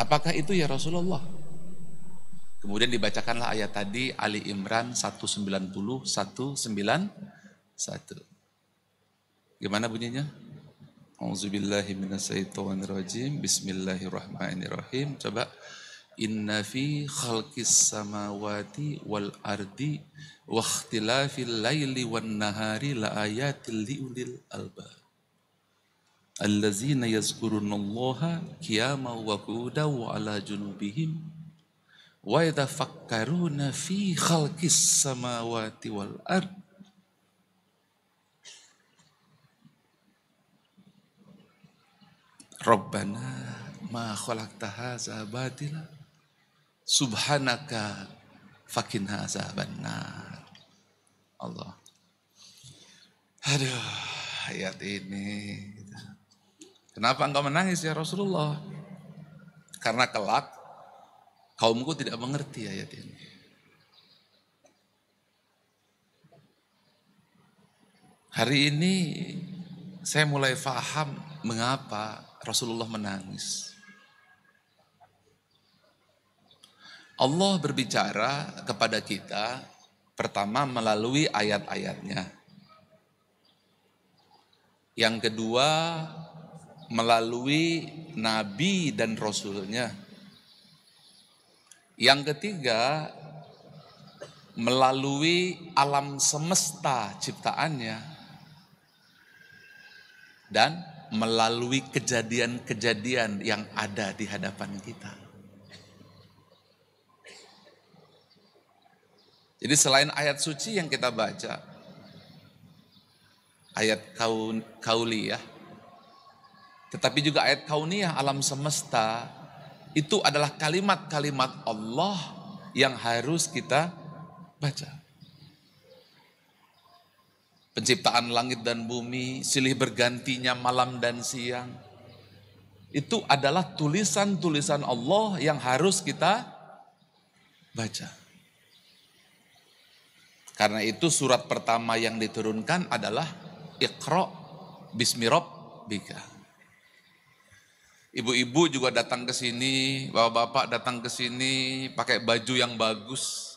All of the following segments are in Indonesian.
Apakah itu ya Rasulullah? Kemudian dibacakanlah ayat tadi Ali Imran 190 191. Gimana bunyinya? Auzubillahi minasyaitonirrajim. Bismillahirrahmanirrahim. Coba Inna fi khalqis samawati wal ardi wa ikhtilafil laili wan nahari la ayatil liulil albab allazina yazkurunallaha qiyama wa qu'uda wa ala junubihim wa yatafakkaruna fi khalqis samawati wal ard Rabbana ma khalaqta hadza batila subhanaka fakina azaban nar Allah aduh ayat ini Kenapa engkau menangis ya Rasulullah? Karena kelak kaumku tidak mengerti ayat ini. Hari ini saya mulai faham mengapa Rasulullah menangis. Allah berbicara kepada kita pertama melalui ayat-ayatnya. Yang kedua melalui nabi dan rasulnya. Yang ketiga, melalui alam semesta ciptaannya dan melalui kejadian-kejadian yang ada di hadapan kita. Jadi selain ayat suci yang kita baca, ayat kauli ya, tetapi juga ayat kauniyah alam semesta itu adalah kalimat-kalimat Allah yang harus kita baca. Penciptaan langit dan bumi, silih bergantinya malam dan siang. Itu adalah tulisan-tulisan Allah yang harus kita baca. Karena itu surat pertama yang diturunkan adalah Iqra bismi rabbika. Ibu-ibu juga datang ke sini, bapak-bapak datang ke sini pakai baju yang bagus,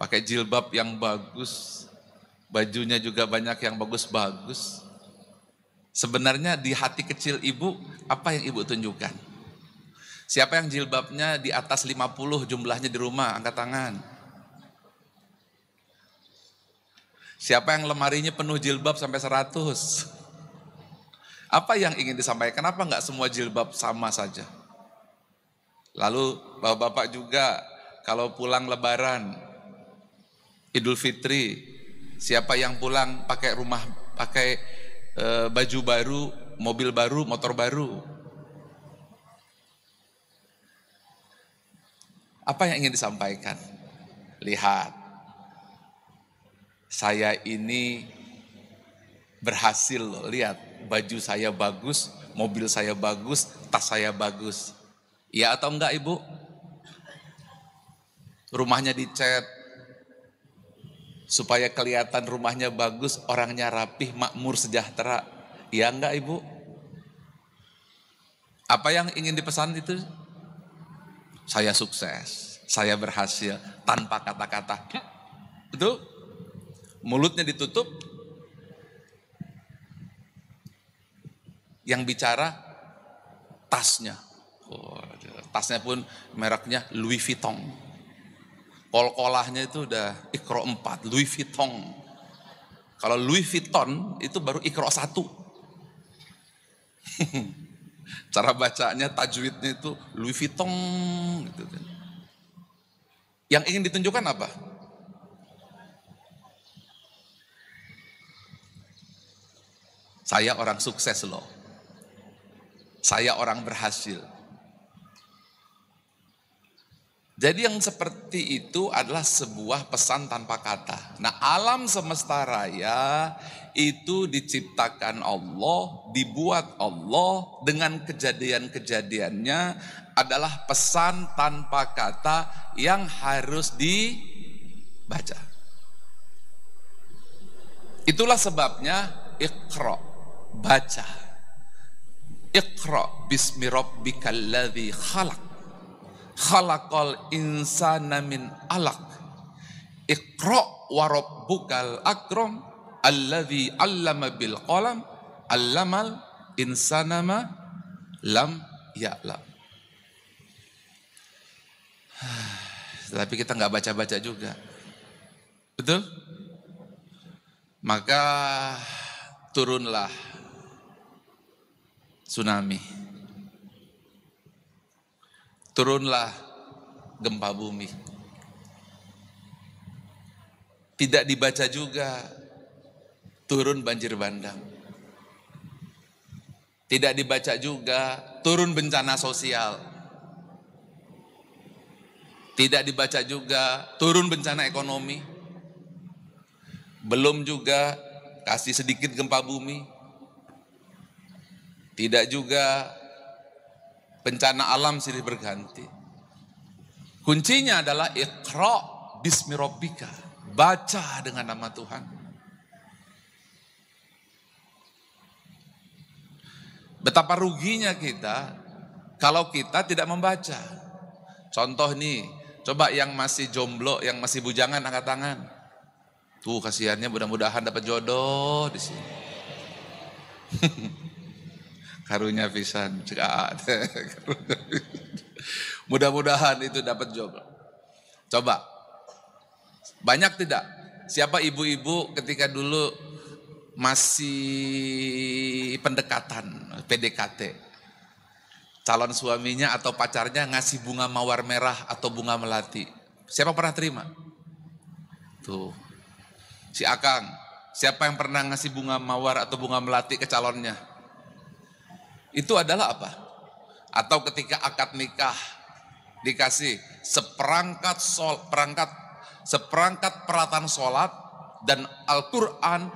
pakai jilbab yang bagus, bajunya juga banyak yang bagus-bagus. Sebenarnya di hati kecil ibu, apa yang ibu tunjukkan? Siapa yang jilbabnya di atas 50 jumlahnya di rumah, angkat tangan. Siapa yang lemarinya penuh jilbab sampai 100? Apa yang ingin disampaikan? Kenapa nggak semua jilbab sama saja? Lalu bapak-bapak juga kalau pulang lebaran, Idul Fitri, siapa yang pulang pakai rumah, pakai e, baju baru, mobil baru, motor baru. Apa yang ingin disampaikan? Lihat, saya ini berhasil loh, lihat baju saya bagus, mobil saya bagus, tas saya bagus. Ya atau enggak ibu? Rumahnya dicat supaya kelihatan rumahnya bagus, orangnya rapih, makmur, sejahtera. Ya enggak ibu? Apa yang ingin dipesan itu? Saya sukses, saya berhasil tanpa kata-kata. Betul? Mulutnya ditutup, Yang bicara tasnya. Oh, tasnya pun mereknya Louis Vuitton. Kol-kolahnya itu udah ikro 4, Louis Vuitton. Kalau Louis Vuitton itu baru ikro 1. Cara bacanya, tajwidnya itu Louis Vuitton. Gitu kan. Yang ingin ditunjukkan apa? Saya orang sukses loh. Saya orang berhasil. Jadi yang seperti itu adalah sebuah pesan tanpa kata. Nah, alam semesta raya itu diciptakan Allah, dibuat Allah dengan kejadian-kejadiannya adalah pesan tanpa kata yang harus dibaca. Itulah sebabnya ikra, baca. Iqra bismi rabbikal ladzi khalaq. Khalaqal insana min alaq. Iqra wa rabbukal akram alladzi 'allama bil qalam 'allamal insana ma lam ya'lam. Tapi kita nggak baca-baca juga. Betul? Maka turunlah tsunami. Turunlah gempa bumi. Tidak dibaca juga turun banjir bandang. Tidak dibaca juga turun bencana sosial. Tidak dibaca juga turun bencana ekonomi. Belum juga kasih sedikit gempa bumi, tidak juga bencana alam silih berganti. Kuncinya adalah ikhra bismi rabbika. Baca dengan nama Tuhan. Betapa ruginya kita kalau kita tidak membaca. Contoh nih, coba yang masih jomblo, yang masih bujangan angkat tangan. Tuh kasihannya mudah-mudahan dapat jodoh di sini. karunya pisan Mudah-mudahan itu dapat job. Coba. Banyak tidak? Siapa ibu-ibu ketika dulu masih pendekatan, PDKT. Calon suaminya atau pacarnya ngasih bunga mawar merah atau bunga melati. Siapa pernah terima? Tuh. Si Akang, siapa yang pernah ngasih bunga mawar atau bunga melati ke calonnya? itu adalah apa? Atau ketika akad nikah dikasih seperangkat sol, perangkat seperangkat peralatan sholat dan Al-Quran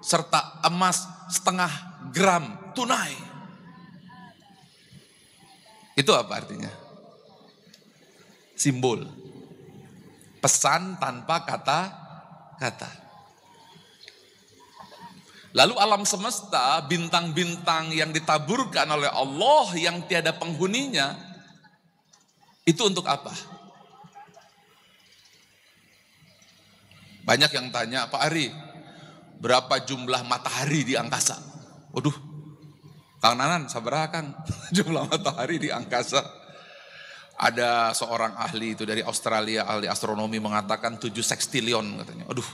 serta emas setengah gram tunai. Itu apa artinya? Simbol. Pesan tanpa kata-kata. Lalu alam semesta, bintang-bintang yang ditaburkan oleh Allah yang tiada penghuninya, itu untuk apa? Banyak yang tanya, Pak Ari, berapa jumlah matahari di angkasa? Waduh, Kang Nanan, sabar Kang, jumlah matahari di angkasa. Ada seorang ahli itu dari Australia, ahli astronomi mengatakan 7 sextillion katanya. Aduh,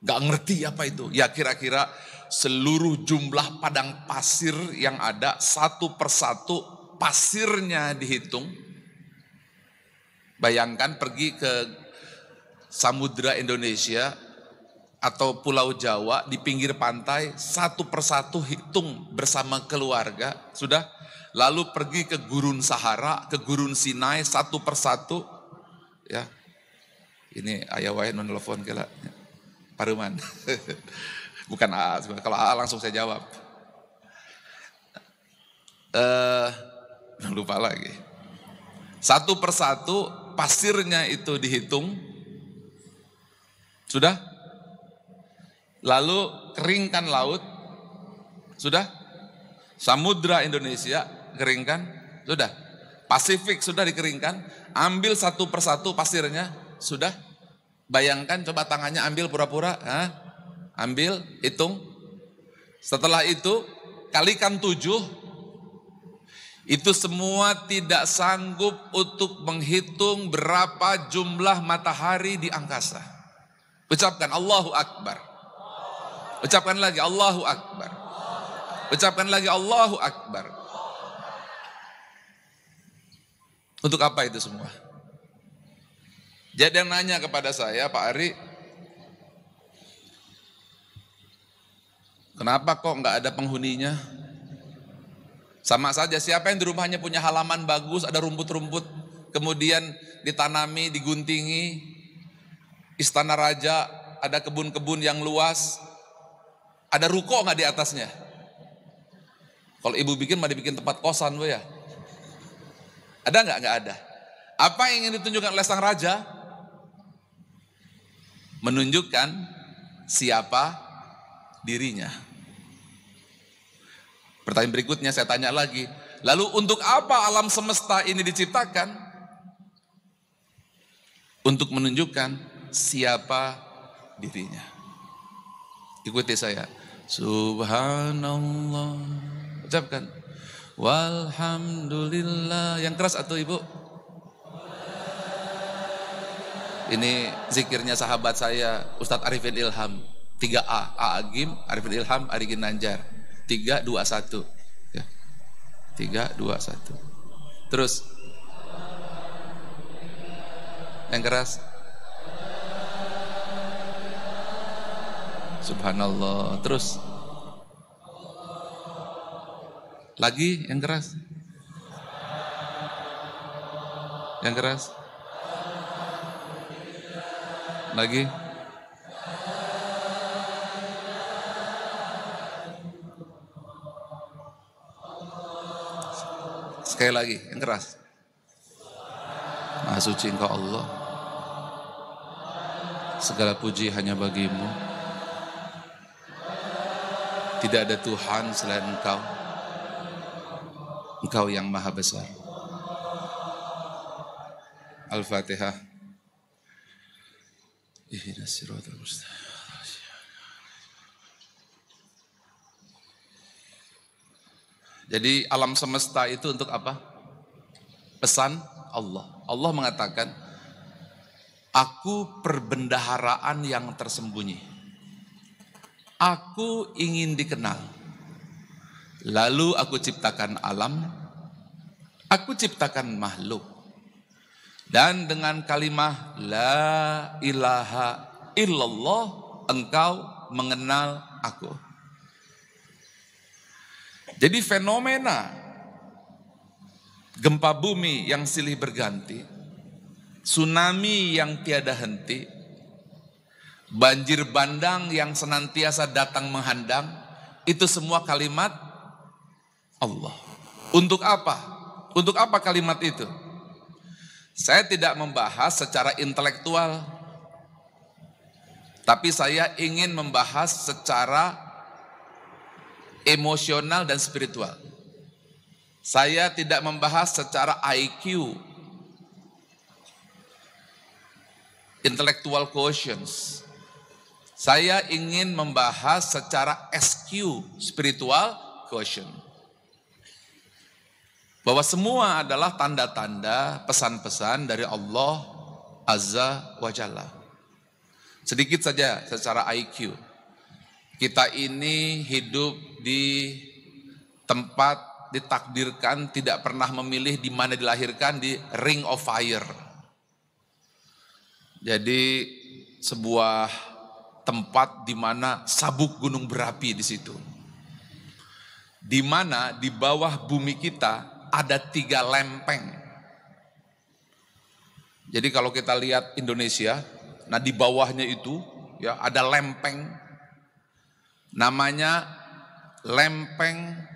Gak ngerti apa itu. Ya kira-kira seluruh jumlah padang pasir yang ada satu persatu pasirnya dihitung. Bayangkan pergi ke samudra Indonesia atau Pulau Jawa di pinggir pantai satu persatu hitung bersama keluarga sudah lalu pergi ke gurun Sahara ke gurun Sinai satu persatu ya ini ayah Wahid nelfon kela ya. Paruman. Bukan AA ah, Kalau AA ah, langsung saya jawab. Eh, uh, lupa lagi. Satu persatu pasirnya itu dihitung. Sudah? Lalu keringkan laut. Sudah? Samudra Indonesia keringkan. Sudah? Pasifik sudah dikeringkan. Ambil satu persatu pasirnya. Sudah? Bayangkan coba tangannya ambil pura-pura, ambil, hitung. Setelah itu kalikan tujuh, itu semua tidak sanggup untuk menghitung berapa jumlah matahari di angkasa. Ucapkan Allahu Akbar. Ucapkan lagi Allahu Akbar. Ucapkan lagi Allahu Akbar. Untuk apa itu semua? Jadi yang nanya kepada saya, Pak Ari, kenapa kok nggak ada penghuninya? Sama saja, siapa yang di rumahnya punya halaman bagus, ada rumput-rumput, kemudian ditanami, diguntingi, istana raja, ada kebun-kebun yang luas, ada ruko nggak di atasnya? Kalau ibu bikin mah dibikin tempat kosan bu ya. Ada nggak? Nggak ada. Apa yang ingin ditunjukkan oleh sang raja? menunjukkan siapa dirinya. Pertanyaan berikutnya saya tanya lagi, lalu untuk apa alam semesta ini diciptakan? Untuk menunjukkan siapa dirinya. Ikuti saya. Subhanallah. Ucapkan. Walhamdulillah. Yang keras atau ibu? Ini zikirnya sahabat saya Ustadz Arifin Ilham 3A, A Agim, Arifin Ilham, Ari Nanjar 3, 2, 1 ya. 3, 2, 1 Terus Yang keras Subhanallah Terus Lagi yang keras Yang keras lagi. Sekali lagi, yang keras. Maha suci engkau Allah. Segala puji hanya bagimu. Tidak ada Tuhan selain engkau. Engkau yang maha besar. Al-Fatihah. اهدنا الصراط المستقيم Jadi alam semesta itu untuk apa? Pesan Allah. Allah mengatakan, Aku perbendaharaan yang tersembunyi. Aku ingin dikenal. Lalu aku ciptakan alam, aku ciptakan makhluk. Dan dengan kalimat la ilaha illallah engkau mengenal aku. Jadi fenomena gempa bumi yang silih berganti, tsunami yang tiada henti, banjir bandang yang senantiasa datang menghandang, itu semua kalimat Allah. Untuk apa? Untuk apa kalimat itu? Saya tidak membahas secara intelektual, tapi saya ingin membahas secara emosional dan spiritual. Saya tidak membahas secara IQ, intellectual quotients. Saya ingin membahas secara SQ, spiritual quotient bahwa semua adalah tanda-tanda pesan-pesan dari Allah Azza wa Jalla. Sedikit saja secara IQ. Kita ini hidup di tempat ditakdirkan tidak pernah memilih di mana dilahirkan di Ring of Fire. Jadi sebuah tempat di mana sabuk gunung berapi di situ. Di mana di bawah bumi kita ada tiga lempeng. Jadi kalau kita lihat Indonesia, nah di bawahnya itu ya ada lempeng. Namanya lempeng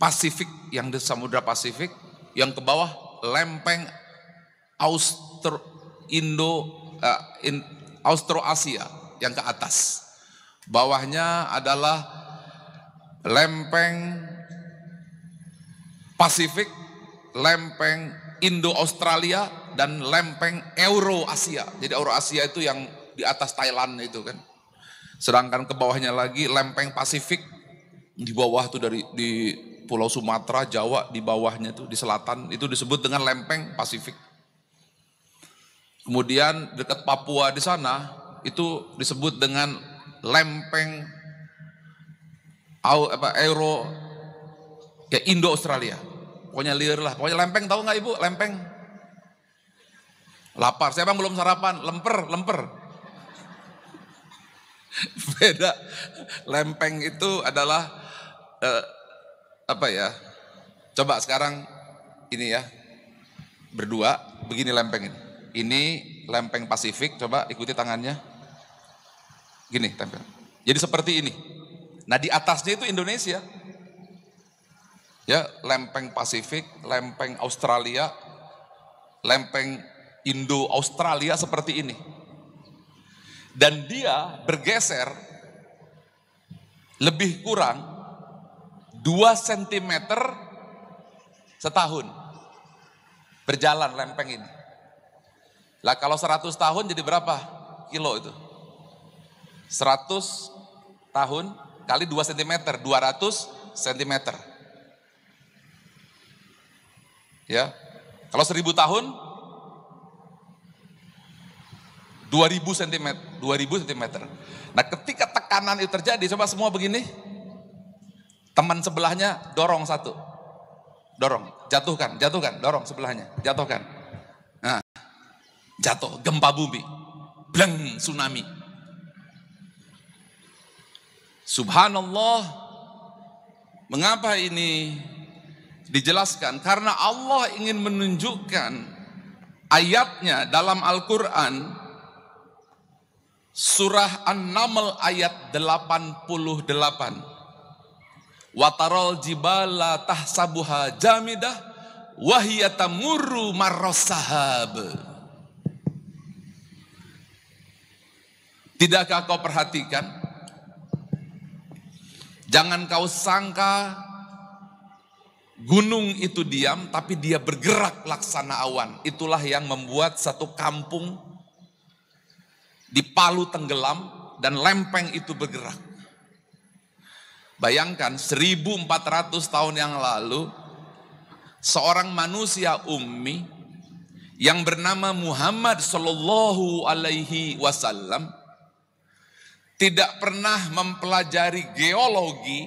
Pasifik yang di Samudra Pasifik, yang ke bawah lempeng Austro Indo uh, in, Austro Asia yang ke atas. Bawahnya adalah lempeng Pasifik, lempeng Indo-Australia, dan lempeng Euro-Asia. Jadi Euro-Asia itu yang di atas Thailand itu kan. Sedangkan ke bawahnya lagi lempeng Pasifik, di bawah tuh dari di Pulau Sumatera, Jawa, di bawahnya tuh di selatan, itu disebut dengan lempeng Pasifik. Kemudian dekat Papua di sana, itu disebut dengan lempeng Euro, ke Indo-Australia pokoknya liar lah. Pokoknya lempeng tahu nggak ibu? Lempeng. Lapar, siapa yang belum sarapan, lemper, lemper. Beda. Lempeng itu adalah eh, apa ya? Coba sekarang ini ya. Berdua begini lempeng ini. Ini lempeng Pasifik, coba ikuti tangannya. Gini tempel. Jadi seperti ini. Nah, di atasnya itu Indonesia. Ya, lempeng Pasifik, lempeng Australia, lempeng Indo Australia seperti ini. Dan dia bergeser lebih kurang 2 cm setahun berjalan lempeng ini. Lah kalau 100 tahun jadi berapa kilo itu? 100 tahun kali 2 cm, 200 cm. Ya. Kalau seribu tahun, dua ribu sentimeter. Dua ribu sentimeter. Nah ketika tekanan itu terjadi, coba semua begini, teman sebelahnya dorong satu, dorong, jatuhkan, jatuhkan, dorong sebelahnya, jatuhkan. Nah, jatuh, gempa bumi, bleng, tsunami. Subhanallah, mengapa ini dijelaskan karena Allah ingin menunjukkan ayatnya dalam Al-Qur'an surah An-Naml ayat 88 Watarol jibala tahsabuha jamidah wahiyatamuru marrosahab Tidakkah kau perhatikan? Jangan kau sangka Gunung itu diam, tapi dia bergerak laksana awan. Itulah yang membuat satu kampung di Palu tenggelam dan lempeng itu bergerak. Bayangkan 1400 tahun yang lalu seorang manusia ummi yang bernama Muhammad Shallallahu alaihi wasallam tidak pernah mempelajari geologi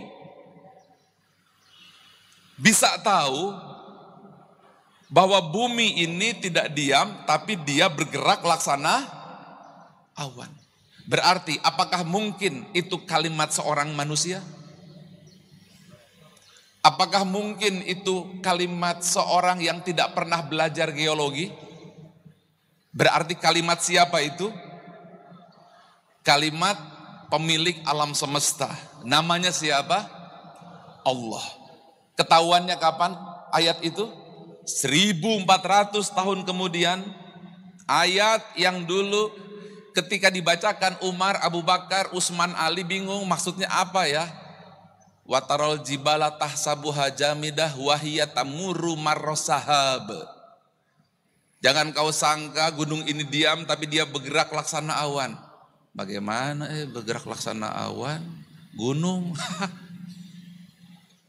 bisa tahu bahwa bumi ini tidak diam, tapi dia bergerak laksana awan. Berarti, apakah mungkin itu kalimat seorang manusia? Apakah mungkin itu kalimat seorang yang tidak pernah belajar geologi? Berarti, kalimat siapa itu? Kalimat pemilik alam semesta. Namanya siapa? Allah. Ketahuannya kapan ayat itu? 1400 tahun kemudian ayat yang dulu ketika dibacakan Umar, Abu Bakar, Utsman, Ali bingung maksudnya apa ya? Watarol jibala tahsabuha jamidah wahiyatamuru marrosahab. Jangan kau sangka gunung ini diam tapi dia bergerak laksana awan. Bagaimana eh bergerak laksana awan? Gunung.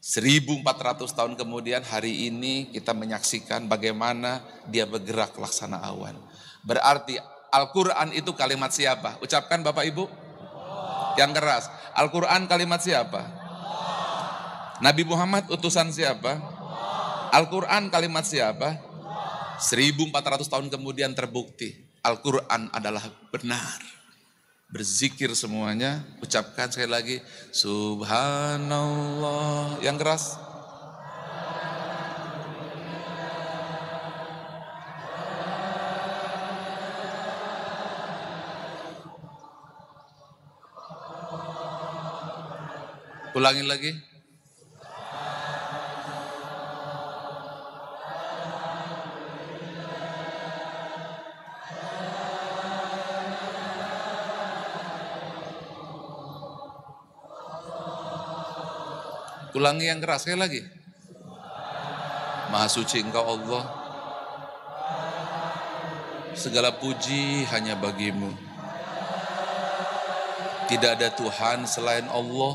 1400 tahun kemudian hari ini kita menyaksikan bagaimana dia bergerak laksana awan. Berarti Al-Quran itu kalimat siapa? Ucapkan Bapak Ibu. Yang keras. Al-Quran kalimat siapa? Nabi Muhammad utusan siapa? Al-Quran kalimat siapa? 1400 tahun kemudian terbukti. Al-Quran adalah benar berzikir semuanya, ucapkan sekali lagi subhanallah yang keras. Ulangi lagi. Ulangi yang keras, sekali lagi. Maha suci engkau Allah. Segala puji hanya bagimu. Tidak ada Tuhan selain Allah.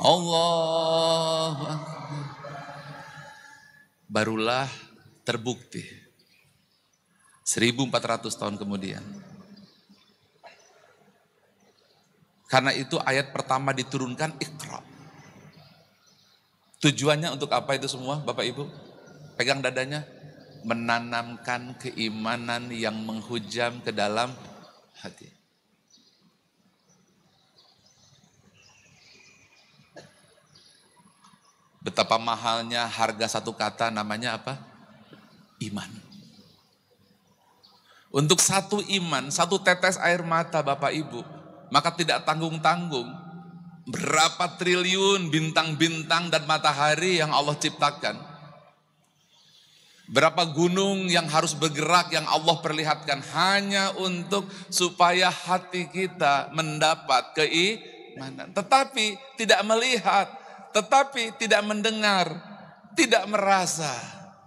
Allah. Barulah terbukti. 1400 tahun kemudian. Karena itu ayat pertama diturunkan Iqra. Tujuannya untuk apa itu semua Bapak Ibu? Pegang dadanya. Menanamkan keimanan yang menghujam ke dalam hati. Betapa mahalnya harga satu kata namanya apa? Iman. Untuk satu iman, satu tetes air mata Bapak Ibu, maka tidak tanggung-tanggung Berapa triliun bintang-bintang dan matahari yang Allah ciptakan? Berapa gunung yang harus bergerak yang Allah perlihatkan hanya untuk supaya hati kita mendapat keimanan. Tetapi tidak melihat, tetapi tidak mendengar, tidak merasa.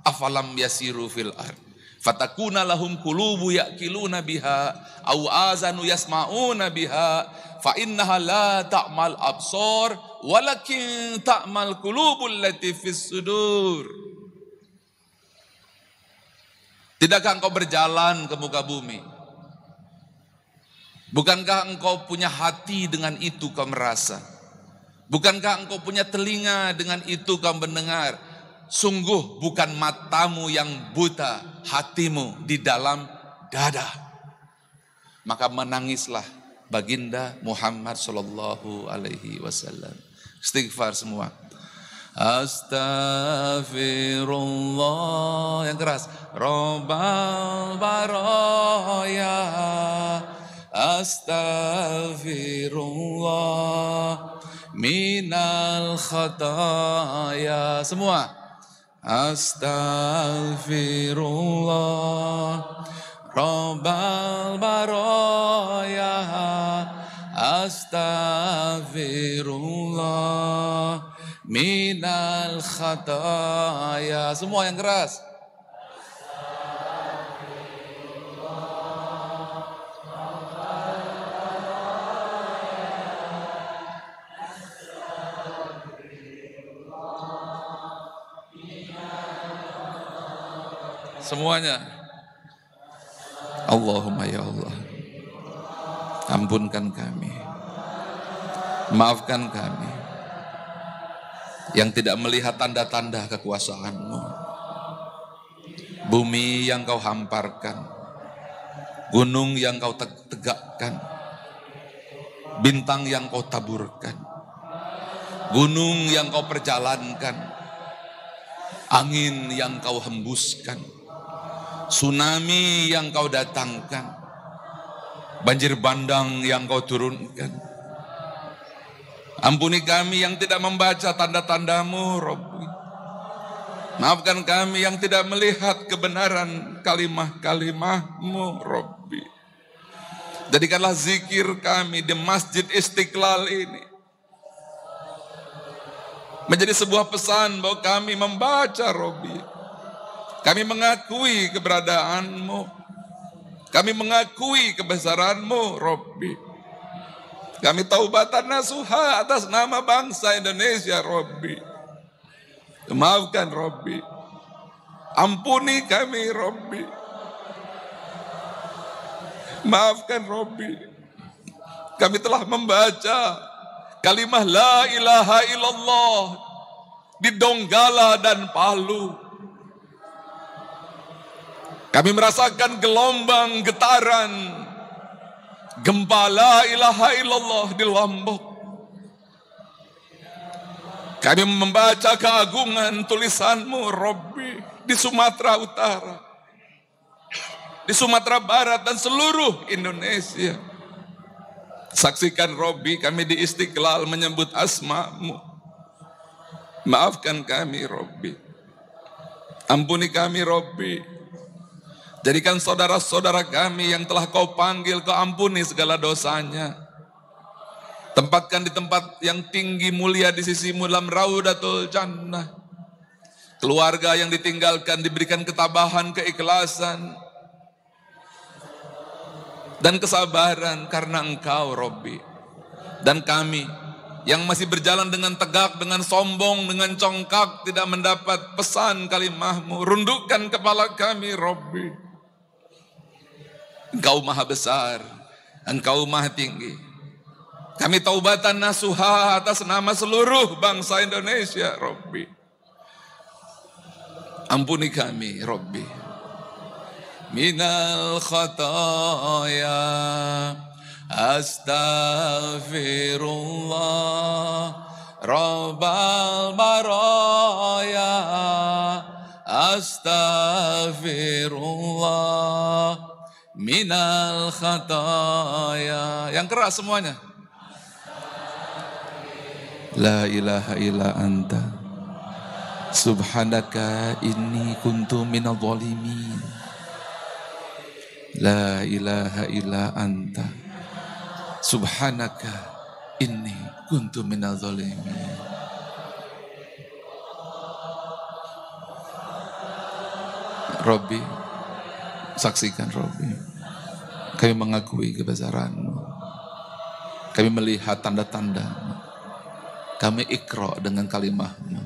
Afalam yasiru fil ard. Fatakuna lahum kulubu yakiluna biha. Au azanu yasma'una biha fa innaha la ta'mal absar walakin ta'mal qulubul lati fis sudur. Tidakkah engkau berjalan ke muka bumi? Bukankah engkau punya hati dengan itu kau merasa? Bukankah engkau punya telinga dengan itu kau mendengar? Sungguh bukan matamu yang buta, hatimu di dalam dada. Maka menangislah baginda Muhammad Sallallahu Alaihi Wasallam. Istighfar semua. Astaghfirullah yang keras. Robbal baraya. Astaghfirullah minal khataya. Semua. Astaghfirullah رب baroya astagfirullah minal khataya. Semua yang keras. Semuanya. Allahumma ya Allah. Ampunkan kami. Maafkan kami. Yang tidak melihat tanda-tanda kekuasaanmu. Bumi yang kau hamparkan. Gunung yang kau tegakkan. Bintang yang kau taburkan. Gunung yang kau perjalankan. Angin yang kau hembuskan tsunami yang kau datangkan, banjir bandang yang kau turunkan. Ampuni kami yang tidak membaca tanda-tandamu, Robbi. Maafkan kami yang tidak melihat kebenaran kalimah-kalimahmu, Robbi. Jadikanlah zikir kami di Masjid Istiqlal ini menjadi sebuah pesan bahwa kami membaca Robi. Kami mengakui keberadaanmu. Kami mengakui kebesaranmu, Robbi. Kami taubatan nasuha atas nama bangsa Indonesia, Robbi. Maafkan, Robbi. Ampuni kami, Robbi. Maafkan, Robbi. Kami telah membaca kalimah La ilaha illallah di Donggala dan Palu kami merasakan gelombang, getaran, gempa la ilaha illallah di Lombok. Kami membaca keagungan tulisanmu, Robbi, di Sumatera Utara, di Sumatera Barat, dan seluruh Indonesia. Saksikan Robbi, kami di Istiqlal menyebut asmamu. Maafkan kami, Robbi. Ampuni kami, Robbi. Jadikan saudara-saudara kami yang telah kau panggil, kau ampuni segala dosanya. Tempatkan di tempat yang tinggi mulia di sisimu dalam raudatul jannah. Keluarga yang ditinggalkan diberikan ketabahan, keikhlasan. Dan kesabaran karena engkau Robbi. Dan kami yang masih berjalan dengan tegak, dengan sombong, dengan congkak, tidak mendapat pesan kalimahmu. Rundukkan kepala kami Robi. Engkau maha besar, engkau maha tinggi. Kami taubatan nasuha atas nama seluruh bangsa Indonesia, Robbi. Ampuni kami, Robbi. Minal khataya astaghfirullah Rabbal baraya astaghfirullah minal khataya. Yang keras semuanya. La ilaha illa anta. Subhanaka inni kuntu minal zalimin. La ilaha illa anta. Subhanaka inni kuntu minal zalimin. Robby, saksikan Robby. Kami mengakui kebesaranmu. Kami melihat tanda-tanda. Kami ikro dengan kalimahmu.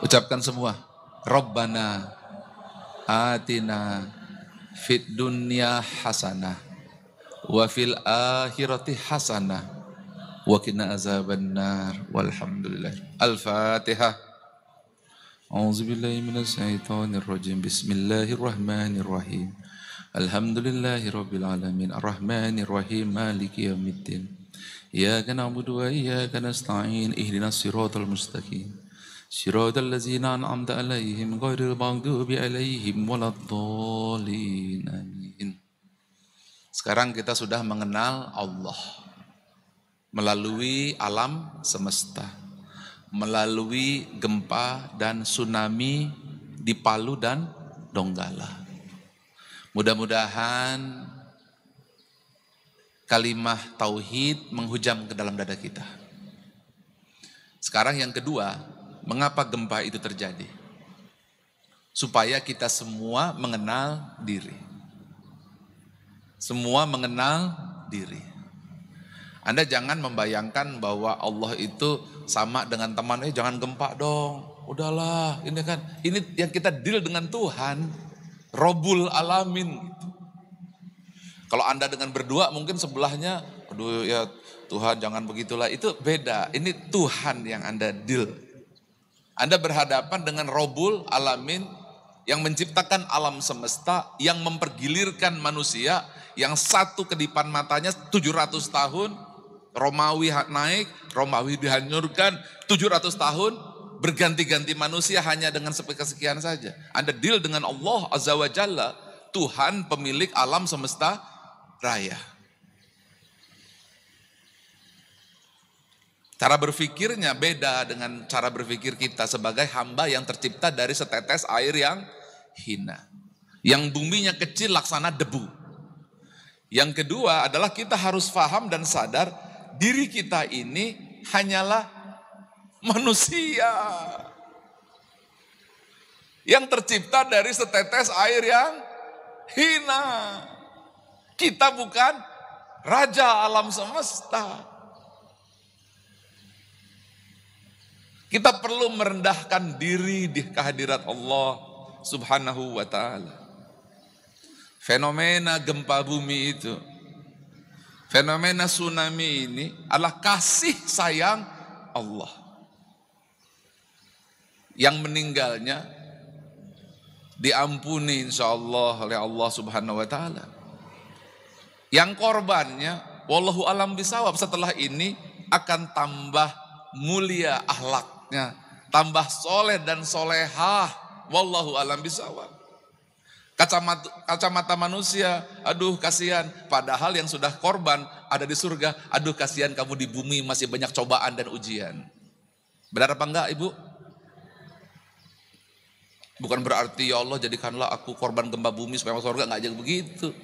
Ucapkan semua. Rabbana atina fit dunya hasanah wa fil akhirati hasanah wa qina azabannar walhamdulillah al-fatihah أعوذ بالله من الشيطان الرجيم بسم الله الرحمن الرحيم الحمد لله رب العالمين الرحمن الرحيم مالك يوم الدين إياك نعبد وإياك نستعين اهدنا الصراط المستقيم صراط الذين Sekarang kita sudah mengenal Allah melalui alam semesta melalui gempa dan tsunami di Palu dan Donggala. Mudah-mudahan kalimah tauhid menghujam ke dalam dada kita. Sekarang yang kedua, mengapa gempa itu terjadi? Supaya kita semua mengenal diri. Semua mengenal diri. Anda jangan membayangkan bahwa Allah itu sama dengan teman, eh jangan gempa dong. Udahlah, ini kan ini yang kita deal dengan Tuhan, Robul Alamin. Gitu. Kalau Anda dengan berdua mungkin sebelahnya, aduh ya Tuhan jangan begitulah. Itu beda, ini Tuhan yang Anda deal. Anda berhadapan dengan Robul Alamin yang menciptakan alam semesta, yang mempergilirkan manusia, yang satu kedipan matanya 700 tahun, Romawi naik, Romawi dihancurkan 700 tahun berganti-ganti manusia hanya dengan sekian saja. Anda deal dengan Allah Azza wa Jalla, Tuhan pemilik alam semesta raya. Cara berpikirnya beda dengan cara berpikir kita sebagai hamba yang tercipta dari setetes air yang hina. Yang buminya kecil laksana debu. Yang kedua adalah kita harus faham dan sadar diri kita ini hanyalah manusia yang tercipta dari setetes air yang hina. Kita bukan raja alam semesta. Kita perlu merendahkan diri di kehadirat Allah Subhanahu wa taala. Fenomena gempa bumi itu Fenomena tsunami ini adalah kasih sayang Allah. Yang meninggalnya diampuni insya Allah oleh Allah subhanahu wa ta'ala. Yang korbannya, wallahu alam bisawab setelah ini akan tambah mulia ahlaknya, tambah soleh dan solehah, wallahu alam bisawab. Kacamata, kacamata manusia, aduh kasihan. Padahal yang sudah korban ada di surga, aduh kasihan kamu di bumi masih banyak cobaan dan ujian. Benar apa enggak ibu? Bukan berarti ya Allah jadikanlah aku korban gempa bumi supaya masuk surga, enggak aja begitu.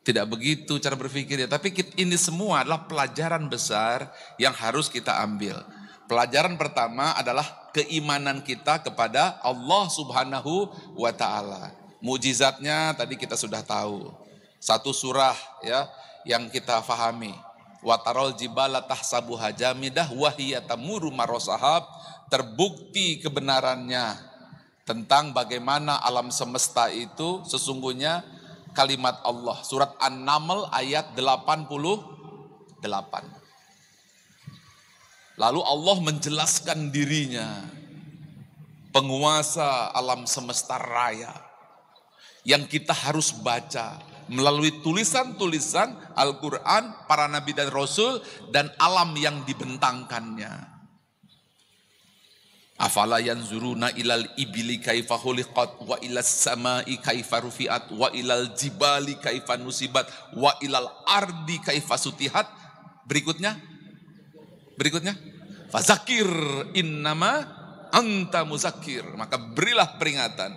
Tidak begitu cara berpikirnya, tapi ini semua adalah pelajaran besar yang harus kita ambil. Pelajaran pertama adalah keimanan kita kepada Allah Subhanahu wa taala. Mujizatnya tadi kita sudah tahu. Satu surah ya yang kita fahami. Watarol jibala tahsabu hajamidah wahiyatamuru marosahab terbukti kebenarannya tentang bagaimana alam semesta itu sesungguhnya kalimat Allah. Surat An-Naml ayat 88. Lalu Allah menjelaskan dirinya. Penguasa alam semesta raya. Yang kita harus baca melalui tulisan-tulisan Al-Quran, para nabi dan rasul, dan alam yang dibentangkannya. Afala yanzuruna ilal ibili kaifa khuliqat wa ilal samai kaifa rufiat wa ilal jibali kaifa nusibat wa ilal ardi kaifa sutihat. Berikutnya, Berikutnya, fazakir innama anta muzakir. Maka berilah peringatan.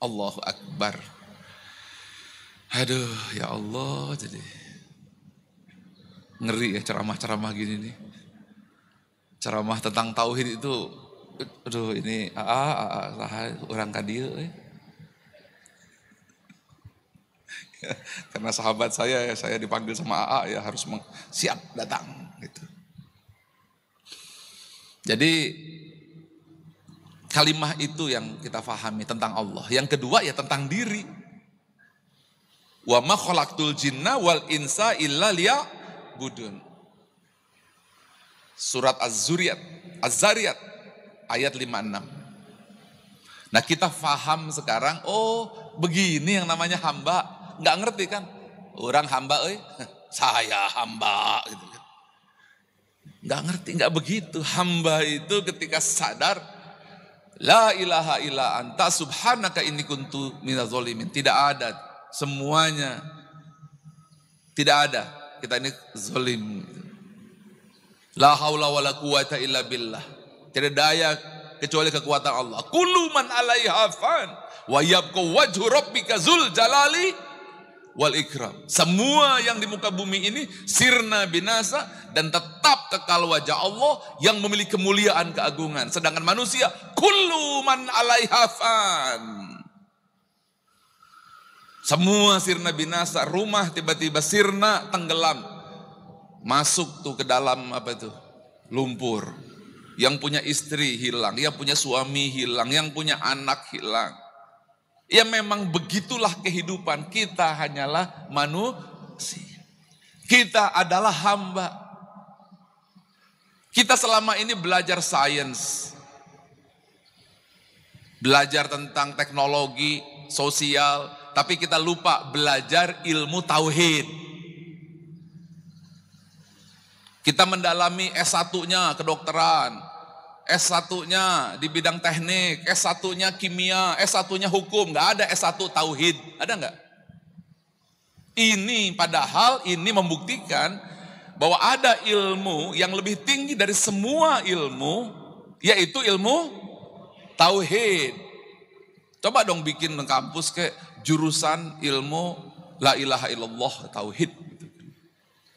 Allahu Akbar. Aduh, ya Allah, jadi ngeri ya ceramah-ceramah gini nih. Ceramah tentang tauhid itu, aduh ini ah, ah, ah orang kadil. Eh. Karena sahabat saya, ya, saya dipanggil sama AA ya harus siap datang gitu. Jadi kalimah itu yang kita fahami tentang Allah. Yang kedua ya tentang diri. Wa ma khalaqtul jinna wal insa illa budun. Surat Az-Zuriyat, Az-Zariyat ayat 56. Nah kita faham sekarang, oh begini yang namanya hamba. Nggak ngerti kan? Orang hamba, eh, saya hamba. gitu. Kan. Nggak ngerti, nggak begitu. Hamba itu ketika sadar, La ilaha illa anta subhanaka ini kuntu minazolimin. Tidak ada semuanya. Tidak ada. Kita ini zolim. La hawla wa la quwata illa billah. Tidak daya kecuali kekuatan Allah. kuluman alaihafan alaiha fan. Wa yabku wajhu rabbika zul jalali wal ikram. Semua yang di muka bumi ini sirna binasa dan tetap kekal wajah Allah yang memiliki kemuliaan keagungan. Sedangkan manusia kullu man alaihafan. Semua sirna binasa, rumah tiba-tiba sirna tenggelam. Masuk tuh ke dalam apa itu Lumpur. Yang punya istri hilang, yang punya suami hilang, yang punya anak hilang. Ya memang begitulah kehidupan kita hanyalah manusia. Kita adalah hamba. Kita selama ini belajar sains. Belajar tentang teknologi, sosial, tapi kita lupa belajar ilmu tauhid. Kita mendalami S1-nya kedokteran, S1-nya di bidang teknik, S1-nya kimia, S1-nya hukum, nggak ada S1 tauhid, ada nggak? Ini padahal ini membuktikan bahwa ada ilmu yang lebih tinggi dari semua ilmu, yaitu ilmu tauhid. Coba dong bikin kampus ke jurusan ilmu la ilaha illallah tauhid.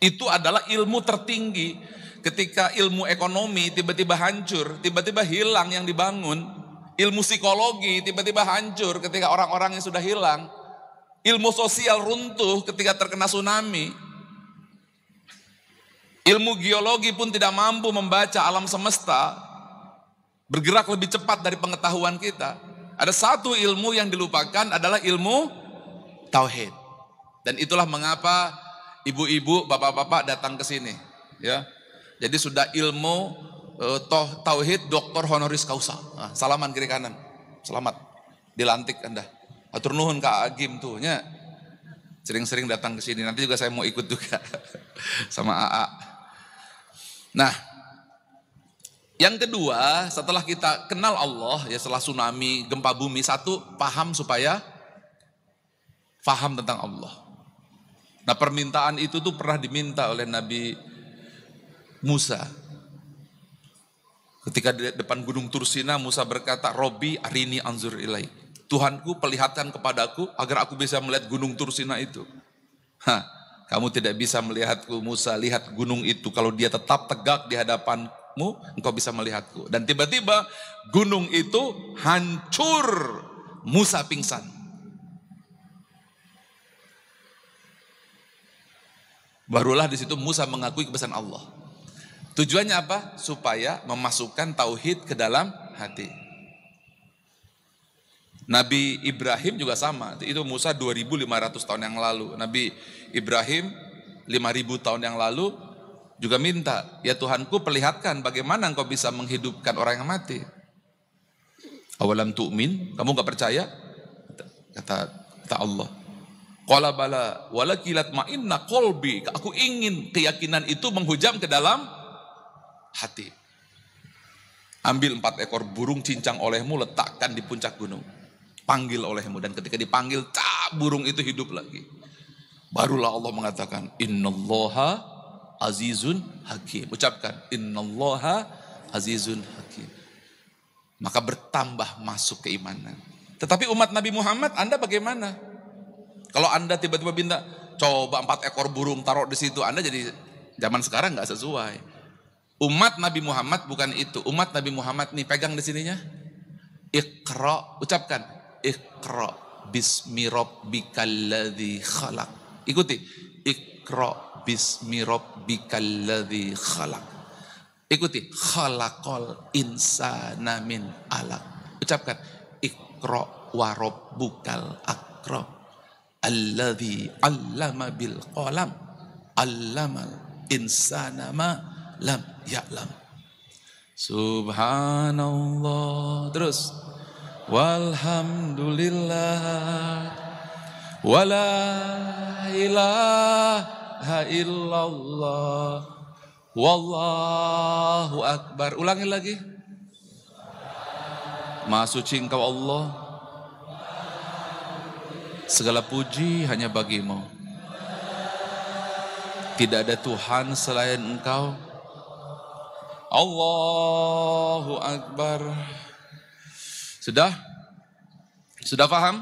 Itu adalah ilmu tertinggi ketika ilmu ekonomi tiba-tiba hancur, tiba-tiba hilang yang dibangun, ilmu psikologi tiba-tiba hancur ketika orang-orang yang sudah hilang, ilmu sosial runtuh ketika terkena tsunami, ilmu geologi pun tidak mampu membaca alam semesta, bergerak lebih cepat dari pengetahuan kita. Ada satu ilmu yang dilupakan adalah ilmu tauhid. Dan itulah mengapa ibu-ibu, bapak-bapak datang ke sini. Ya, jadi sudah ilmu uh, tauhid doktor honoris causa. Nah, salaman kiri kanan. Selamat. Dilantik Anda. Atur nuhun Kak Agim tuh nya. Sering-sering datang ke sini. Nanti juga saya mau ikut juga sama AA. Nah, yang kedua, setelah kita kenal Allah, ya setelah tsunami, gempa bumi, satu, paham supaya paham tentang Allah. Nah permintaan itu tuh pernah diminta oleh Nabi Musa. Ketika di depan gunung Tursina, Musa berkata, Robi arini anzur ilai. Tuhanku perlihatkan kepadaku agar aku bisa melihat gunung Tursina itu. Hah, kamu tidak bisa melihatku Musa, lihat gunung itu. Kalau dia tetap tegak di hadapanmu, engkau bisa melihatku. Dan tiba-tiba gunung itu hancur. Musa pingsan. Barulah di situ Musa mengakui kebesaran Allah. Tujuannya apa? Supaya memasukkan tauhid ke dalam hati. Nabi Ibrahim juga sama. Itu Musa 2500 tahun yang lalu. Nabi Ibrahim 5000 tahun yang lalu juga minta, "Ya Tuhanku, perlihatkan bagaimana Engkau bisa menghidupkan orang yang mati." Awalam tu'min, kamu gak percaya? Kata kata Allah. Qala bala walakilat ma'inna kolbi. Aku ingin keyakinan itu menghujam ke dalam hati. Ambil empat ekor burung cincang olehmu, letakkan di puncak gunung. Panggil olehmu. Dan ketika dipanggil, tak burung itu hidup lagi. Barulah Allah mengatakan, Innallaha azizun hakim. Ucapkan, Innallaha azizun hakim. Maka bertambah masuk keimanan. Tetapi umat Nabi Muhammad, Anda bagaimana? Kalau Anda tiba-tiba minta, coba empat ekor burung taruh di situ, Anda jadi zaman sekarang nggak sesuai. Umat Nabi Muhammad bukan itu. Umat Nabi Muhammad nih pegang di sininya. Iqra, ucapkan Iqra bismi rabbikal ladzi khalaq. Ikuti. Iqra bismi rabbikal ladzi khalaq. Ikuti khalaqal insana min alaq. Ucapkan Iqra wa rabbukal akram. Alladzi 'allama bil qalam. 'Allamal insana ma lam ya lam. Subhanallah. Terus walhamdulillah wala ilaha illallah wallahu akbar. Ulangi lagi. Maha suci engkau Allah. Segala puji hanya bagimu. Tidak ada Tuhan selain engkau. Allahu Akbar. Sudah? Sudah paham?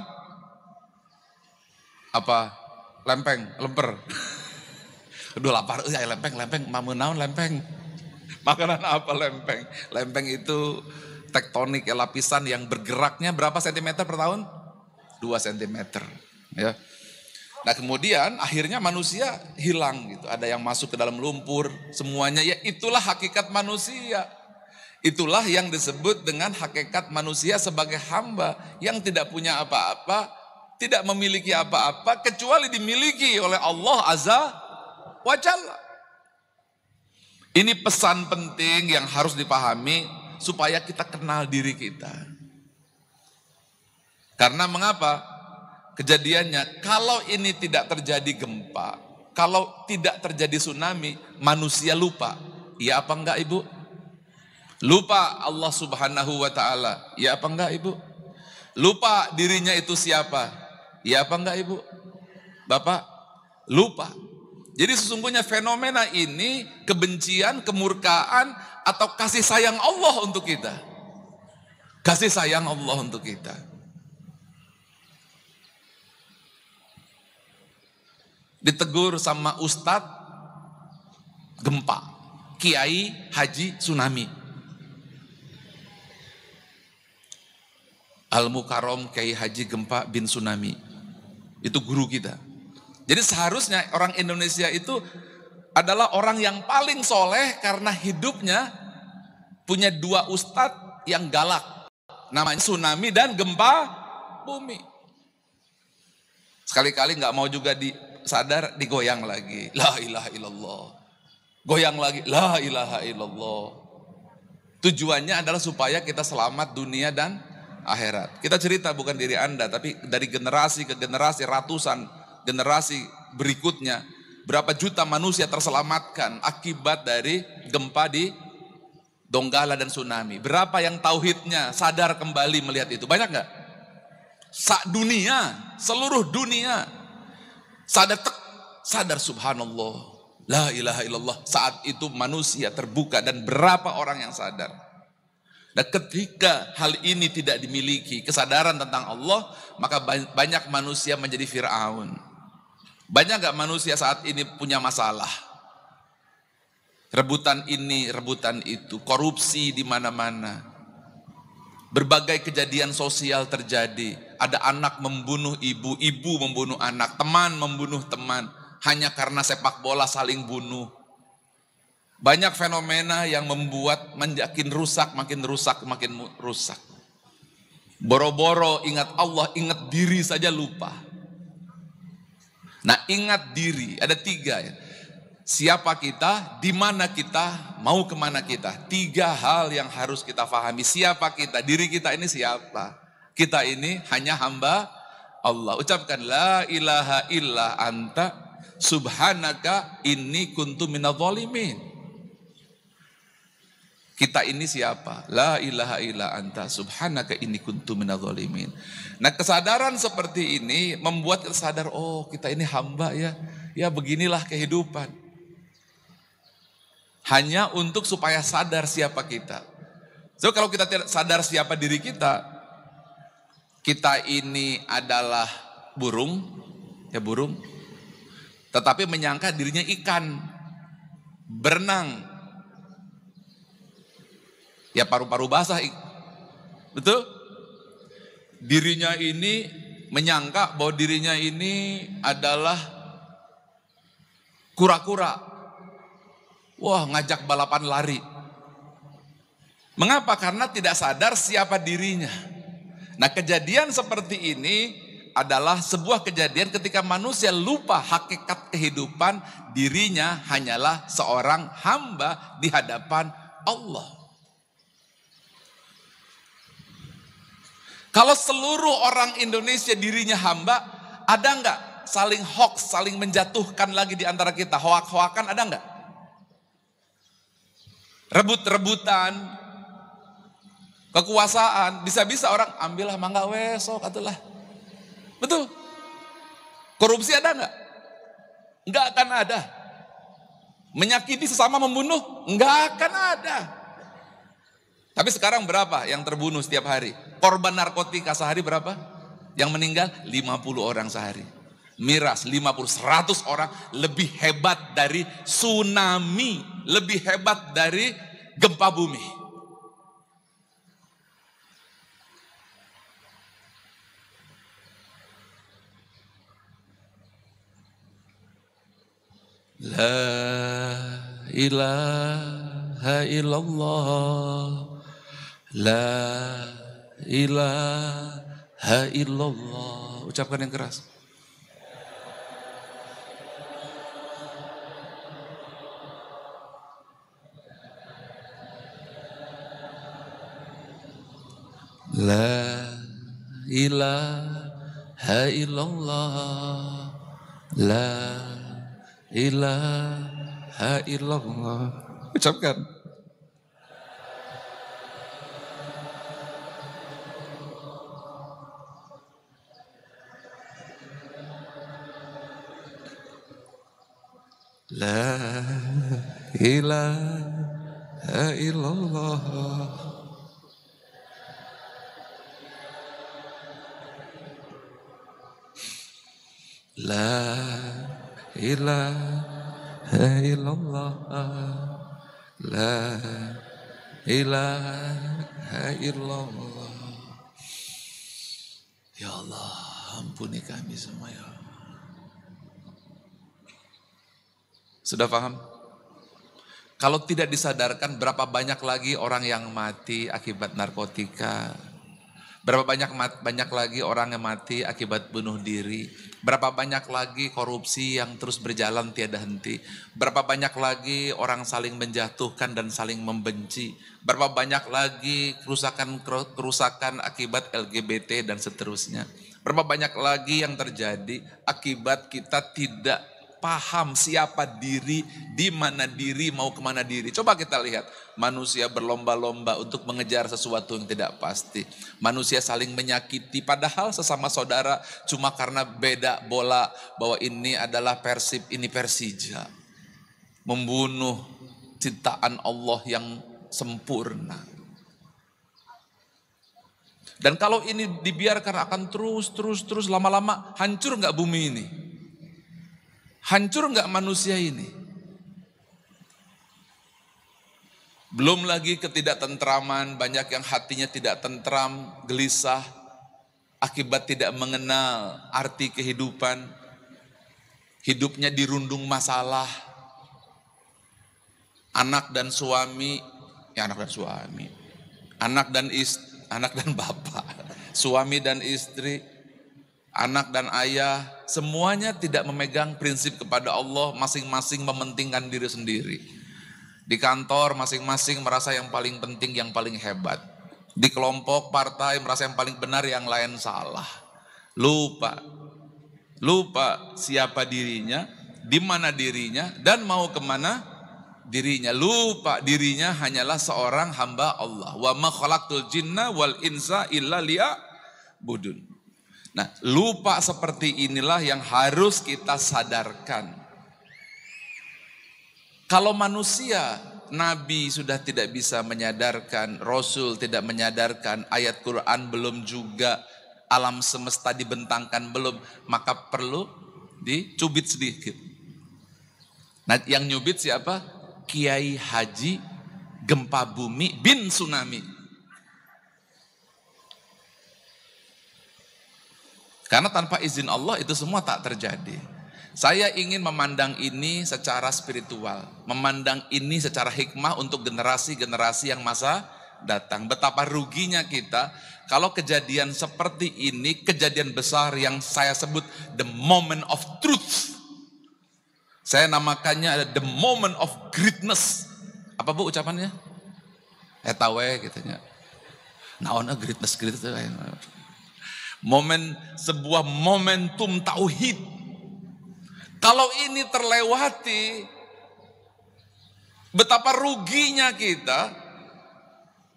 Apa? Lempeng, lemper. Aduh lapar, eh lempeng, lempeng, mamu naon lempeng. Makanan apa lempeng? Lempeng itu tektonik ya, lapisan yang bergeraknya berapa sentimeter per tahun? Dua sentimeter. Ya. Nah kemudian akhirnya manusia hilang gitu. Ada yang masuk ke dalam lumpur, semuanya ya itulah hakikat manusia. Itulah yang disebut dengan hakikat manusia sebagai hamba yang tidak punya apa-apa, tidak memiliki apa-apa kecuali dimiliki oleh Allah Azza wa Jalla. Ini pesan penting yang harus dipahami supaya kita kenal diri kita. Karena mengapa? Kejadiannya, kalau ini tidak terjadi gempa, kalau tidak terjadi tsunami, manusia lupa. Iya apa enggak ibu? Lupa Allah subhanahu wa ta'ala. Iya apa enggak ibu? Lupa dirinya itu siapa? Iya apa enggak ibu? Bapak? Lupa. Jadi sesungguhnya fenomena ini kebencian, kemurkaan, atau kasih sayang Allah untuk kita. Kasih sayang Allah untuk kita. Ditegur sama ustadz gempa, kiai haji tsunami. Al Mukarom Kiai Haji Gempa bin Tsunami. Itu guru kita. Jadi seharusnya orang Indonesia itu adalah orang yang paling soleh karena hidupnya punya dua ustadz yang galak. Namanya tsunami dan gempa bumi. Sekali-kali nggak mau juga di sadar digoyang lagi. La ilaha illallah. Goyang lagi. La ilaha illallah. Tujuannya adalah supaya kita selamat dunia dan akhirat. Kita cerita bukan diri Anda, tapi dari generasi ke generasi, ratusan generasi berikutnya, berapa juta manusia terselamatkan akibat dari gempa di Donggala dan tsunami. Berapa yang tauhidnya sadar kembali melihat itu? Banyak nggak? Sak dunia, seluruh dunia Sadar tek, sadar subhanallah. La ilaha illallah. Saat itu manusia terbuka dan berapa orang yang sadar. Dan ketika hal ini tidak dimiliki, kesadaran tentang Allah, maka banyak manusia menjadi Fir'aun. Banyak gak manusia saat ini punya masalah? Rebutan ini, rebutan itu, korupsi di mana-mana. Berbagai kejadian sosial terjadi ada anak membunuh ibu, ibu membunuh anak, teman membunuh teman, hanya karena sepak bola saling bunuh. Banyak fenomena yang membuat menjakin rusak, makin rusak, makin rusak. Boro-boro ingat Allah, ingat diri saja lupa. Nah ingat diri, ada tiga ya. Siapa kita, di mana kita, mau kemana kita. Tiga hal yang harus kita pahami. Siapa kita, diri kita ini siapa. Kita ini hanya hamba Allah. Ucapkan la ilaha illa anta subhanaka ini kuntu minadzalimin. Kita ini siapa? La ilaha illa anta subhanaka ini kuntu minadzalimin. Nah, kesadaran seperti ini membuat kita sadar, oh, kita ini hamba ya. Ya beginilah kehidupan. Hanya untuk supaya sadar siapa kita. So kalau kita tidak sadar siapa diri kita, kita ini adalah burung, ya burung, tetapi menyangka dirinya ikan, berenang, ya paru-paru basah, betul? Dirinya ini menyangka bahwa dirinya ini adalah kura-kura. Wah, ngajak balapan lari. Mengapa? Karena tidak sadar siapa dirinya. Nah kejadian seperti ini adalah sebuah kejadian ketika manusia lupa hakikat kehidupan dirinya hanyalah seorang hamba di hadapan Allah. Kalau seluruh orang Indonesia dirinya hamba, ada nggak saling hoax, saling menjatuhkan lagi di antara kita? Hoak-hoakan ada nggak? Rebut-rebutan, kekuasaan, bisa-bisa orang ambillah mangga wesok katulah Betul. Korupsi ada nggak? Nggak akan ada. Menyakiti sesama membunuh? Nggak akan ada. Tapi sekarang berapa yang terbunuh setiap hari? Korban narkotika sehari berapa? Yang meninggal 50 orang sehari. Miras 50, 100 orang lebih hebat dari tsunami, lebih hebat dari gempa bumi. La ilaha illallah La ilaha illallah Ucapkan yang keras La ilaha illallah La ilaha illallah ucapkan La ilaha illallah La ilaha illallah la ilaha illallah Ya Allah ampuni kami semua ya Allah. Sudah paham? Kalau tidak disadarkan berapa banyak lagi orang yang mati akibat narkotika. Berapa banyak banyak lagi orang yang mati akibat bunuh diri. Berapa banyak lagi korupsi yang terus berjalan tiada henti? Berapa banyak lagi orang saling menjatuhkan dan saling membenci? Berapa banyak lagi kerusakan-kerusakan akibat LGBT dan seterusnya? Berapa banyak lagi yang terjadi akibat kita tidak paham siapa diri, di mana diri, mau kemana diri. Coba kita lihat, manusia berlomba-lomba untuk mengejar sesuatu yang tidak pasti. Manusia saling menyakiti, padahal sesama saudara cuma karena beda bola bahwa ini adalah Persib, ini Persija. Membunuh ciptaan Allah yang sempurna. Dan kalau ini dibiarkan akan terus, terus, terus lama-lama hancur nggak bumi ini? Hancur nggak manusia ini? Belum lagi ketidaktentraman, banyak yang hatinya tidak tentram, gelisah, akibat tidak mengenal arti kehidupan. Hidupnya dirundung masalah. Anak dan suami, ya anak dan suami. Anak dan istri, anak dan bapak, suami dan istri, anak dan ayah, semuanya tidak memegang prinsip kepada Allah, masing-masing mementingkan diri sendiri. Di kantor masing-masing merasa yang paling penting, yang paling hebat. Di kelompok partai merasa yang paling benar, yang lain salah. Lupa. Lupa siapa dirinya, di mana dirinya, dan mau kemana dirinya. Lupa dirinya hanyalah seorang hamba Allah. Wa ma jinna wal insa illa liya budun. Nah, lupa seperti inilah yang harus kita sadarkan. Kalau manusia, nabi sudah tidak bisa menyadarkan, rasul tidak menyadarkan, ayat Quran belum juga, alam semesta dibentangkan belum, maka perlu dicubit sedikit. Nah, yang nyubit siapa? Kiai Haji Gempa Bumi bin Tsunami. Karena tanpa izin Allah itu semua tak terjadi. Saya ingin memandang ini secara spiritual, memandang ini secara hikmah untuk generasi-generasi yang masa datang. Betapa ruginya kita kalau kejadian seperti ini, kejadian besar yang saya sebut the moment of truth. Saya namakannya the moment of greatness. Apa bu ucapannya? Etawe gitu ya. Nah, greatness, greatness. Eh, Momen sebuah momentum tauhid. Kalau ini terlewati, betapa ruginya kita.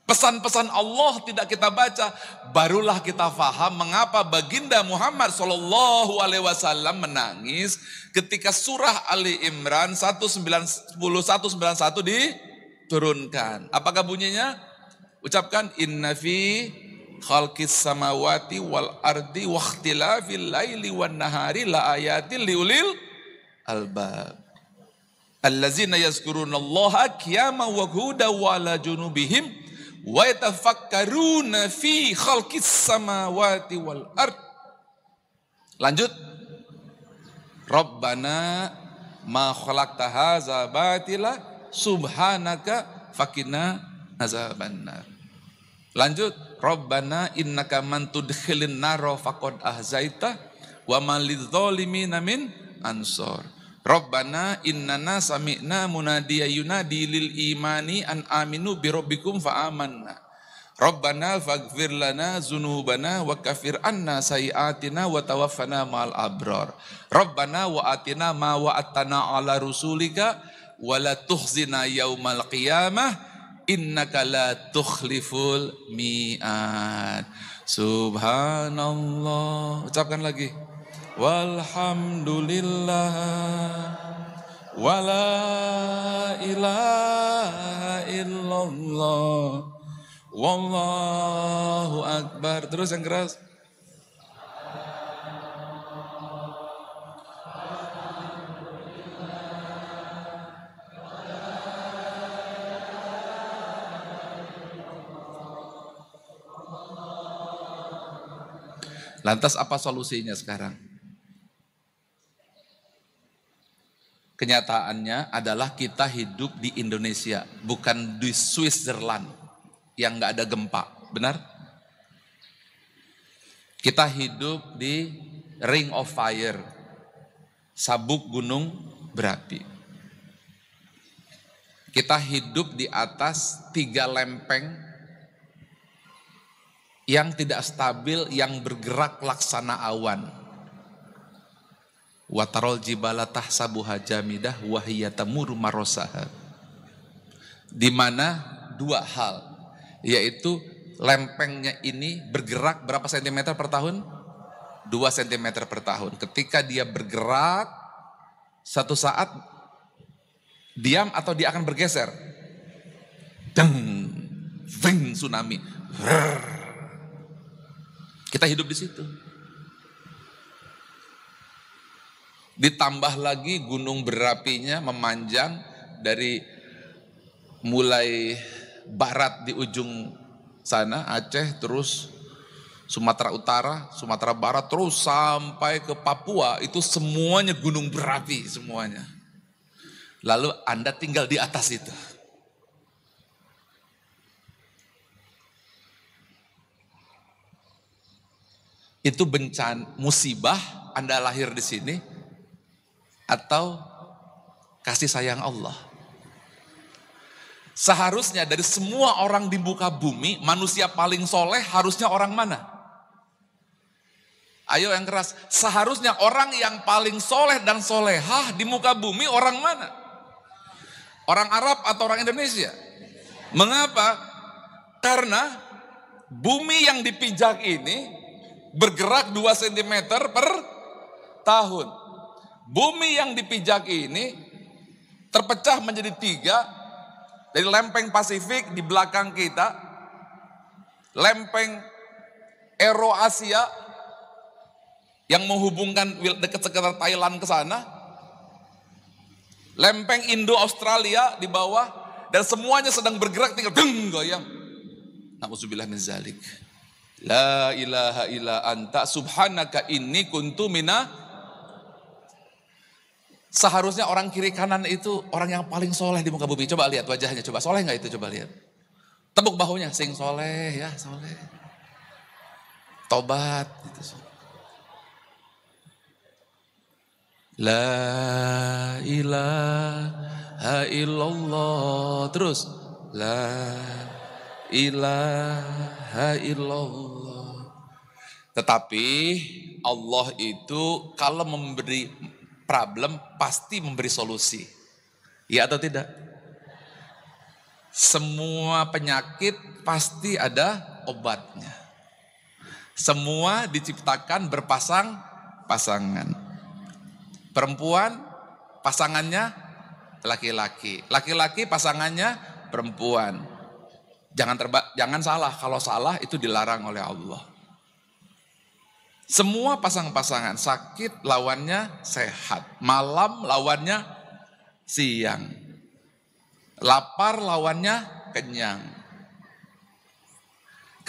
Pesan-pesan Allah tidak kita baca, barulah kita faham mengapa baginda Muhammad Shallallahu Alaihi Wasallam menangis ketika surah Ali Imran 19191 diturunkan. Apakah bunyinya? Ucapkan inna fi khalqis samawati wal ardi wa ikhtilafil laili wan nahari la ayatil liulil albab. Allazina yazkurunallaha qiyaman wa qu'udan wa ala junubihim wa yatafakkaruna fi khalqis samawati wal ard. Lanjut. Rabbana ma khalaqta hadza batila subhanaka fakina azabannar. Lanjut. Rabbana innaka man tudkhilin naro faqad ahzaita wa malidzalimin min ansor. Rabbana innana sami'na munadiya yunadi lil imani an aminu bi rabbikum fa amanna. Rabbana faghfir lana zunubana wa kafir anna sayiatina wa tawaffana ma'al abrar. Rabbana wa atina ma wa atana ala rusulika wa la tuhzina yaumal qiyamah innaka la tukhliful mi'ad. Subhanallah. Ucapkan lagi. Walhamdulillah wala ilaha illallah wallahu akbar. Terus yang keras. Lantas apa solusinya sekarang? Kenyataannya adalah kita hidup di Indonesia, bukan di Switzerland yang nggak ada gempa, benar? Kita hidup di Ring of Fire, sabuk gunung berapi. Kita hidup di atas tiga lempeng yang tidak stabil, yang bergerak laksana awan. Watarol jibala tahsabu hajamidah wahiyatamur marosaha. Di mana dua hal, yaitu lempengnya ini bergerak berapa sentimeter per tahun? 2 sentimeter per tahun. Ketika dia bergerak, satu saat diam atau dia akan bergeser. Deng, ving, tsunami. Rrr. Kita hidup di situ. Ditambah lagi gunung berapinya memanjang dari mulai barat di ujung sana Aceh terus Sumatera Utara, Sumatera Barat terus sampai ke Papua itu semuanya gunung berapi semuanya. Lalu Anda tinggal di atas itu. itu bencana musibah Anda lahir di sini atau kasih sayang Allah. Seharusnya dari semua orang di muka bumi, manusia paling soleh harusnya orang mana? Ayo yang keras. Seharusnya orang yang paling soleh dan solehah di muka bumi orang mana? Orang Arab atau orang Indonesia? Mengapa? Karena bumi yang dipijak ini bergerak 2 cm per tahun. Bumi yang dipijak ini terpecah menjadi tiga dari lempeng Pasifik di belakang kita, lempeng Eroasia yang menghubungkan dekat sekitar Thailand ke sana, lempeng Indo-Australia di bawah, dan semuanya sedang bergerak tinggal deng goyang. Nauzubillah min zalik. La ilaha illa anta subhanaka inni kuntu mina Seharusnya orang kiri kanan itu orang yang paling soleh di muka bumi. Coba lihat wajahnya, coba soleh nggak itu? Coba lihat. Tepuk bahunya, sing soleh ya soleh. Tobat. Gitu. La ilaha illallah. Terus. La ilaha illallah. Tetapi Allah itu kalau memberi problem pasti memberi solusi. Ya atau tidak? Semua penyakit pasti ada obatnya. Semua diciptakan berpasang pasangan. Perempuan pasangannya laki-laki, laki-laki pasangannya perempuan. Jangan terba jangan salah. Kalau salah itu dilarang oleh Allah. Semua pasang-pasangan sakit lawannya sehat, malam lawannya siang, lapar lawannya kenyang.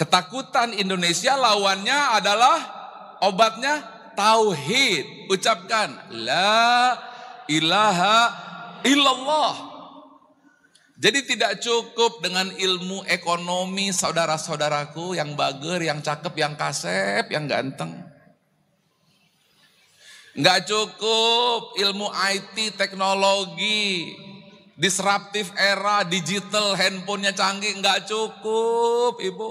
Ketakutan Indonesia lawannya adalah obatnya tauhid. Ucapkan la ilaha illallah. Jadi tidak cukup dengan ilmu ekonomi saudara-saudaraku yang bager, yang cakep, yang kasep, yang ganteng. Nggak cukup ilmu IT, teknologi, disruptive era, digital, handphonenya canggih, nggak cukup ibu.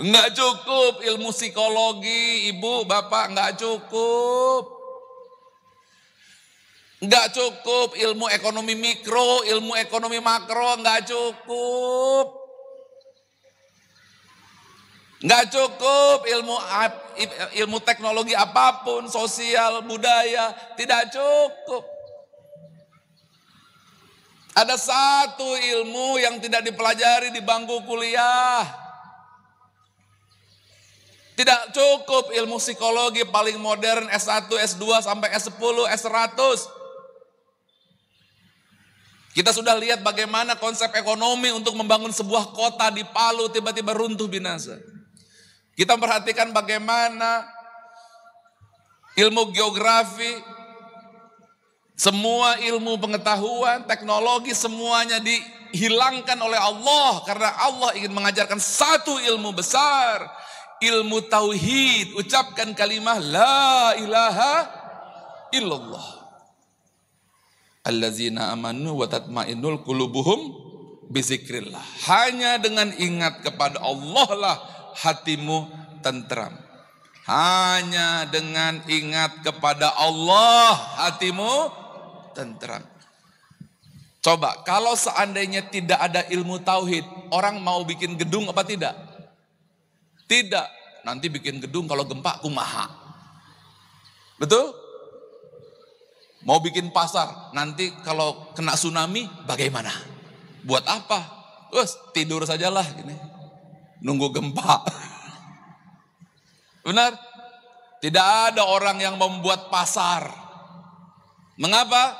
Nggak cukup ilmu psikologi, ibu, bapak, nggak cukup. Enggak cukup ilmu ekonomi mikro, ilmu ekonomi makro, enggak cukup. Enggak cukup ilmu ilmu teknologi apapun, sosial, budaya, tidak cukup. Ada satu ilmu yang tidak dipelajari di bangku kuliah. Tidak cukup ilmu psikologi paling modern S1, S2 sampai S10, S100. Kita sudah lihat bagaimana konsep ekonomi untuk membangun sebuah kota di Palu tiba-tiba runtuh binasa. Kita perhatikan bagaimana ilmu geografi, semua ilmu pengetahuan, teknologi semuanya dihilangkan oleh Allah karena Allah ingin mengajarkan satu ilmu besar, ilmu tauhid. Ucapkan kalimah la ilaha illallah allazina amanu wa tatmainul kulubuhum bizikrillah. Hanya dengan ingat kepada Allah lah hatimu tentram. Hanya dengan ingat kepada Allah hatimu tentram. Coba kalau seandainya tidak ada ilmu tauhid, orang mau bikin gedung apa tidak? Tidak. Nanti bikin gedung kalau gempa kumaha. Betul? Mau bikin pasar, nanti kalau kena tsunami bagaimana? Buat apa? Terus tidur sajalah gini. Nunggu gempa. Benar? Tidak ada orang yang membuat pasar. Mengapa?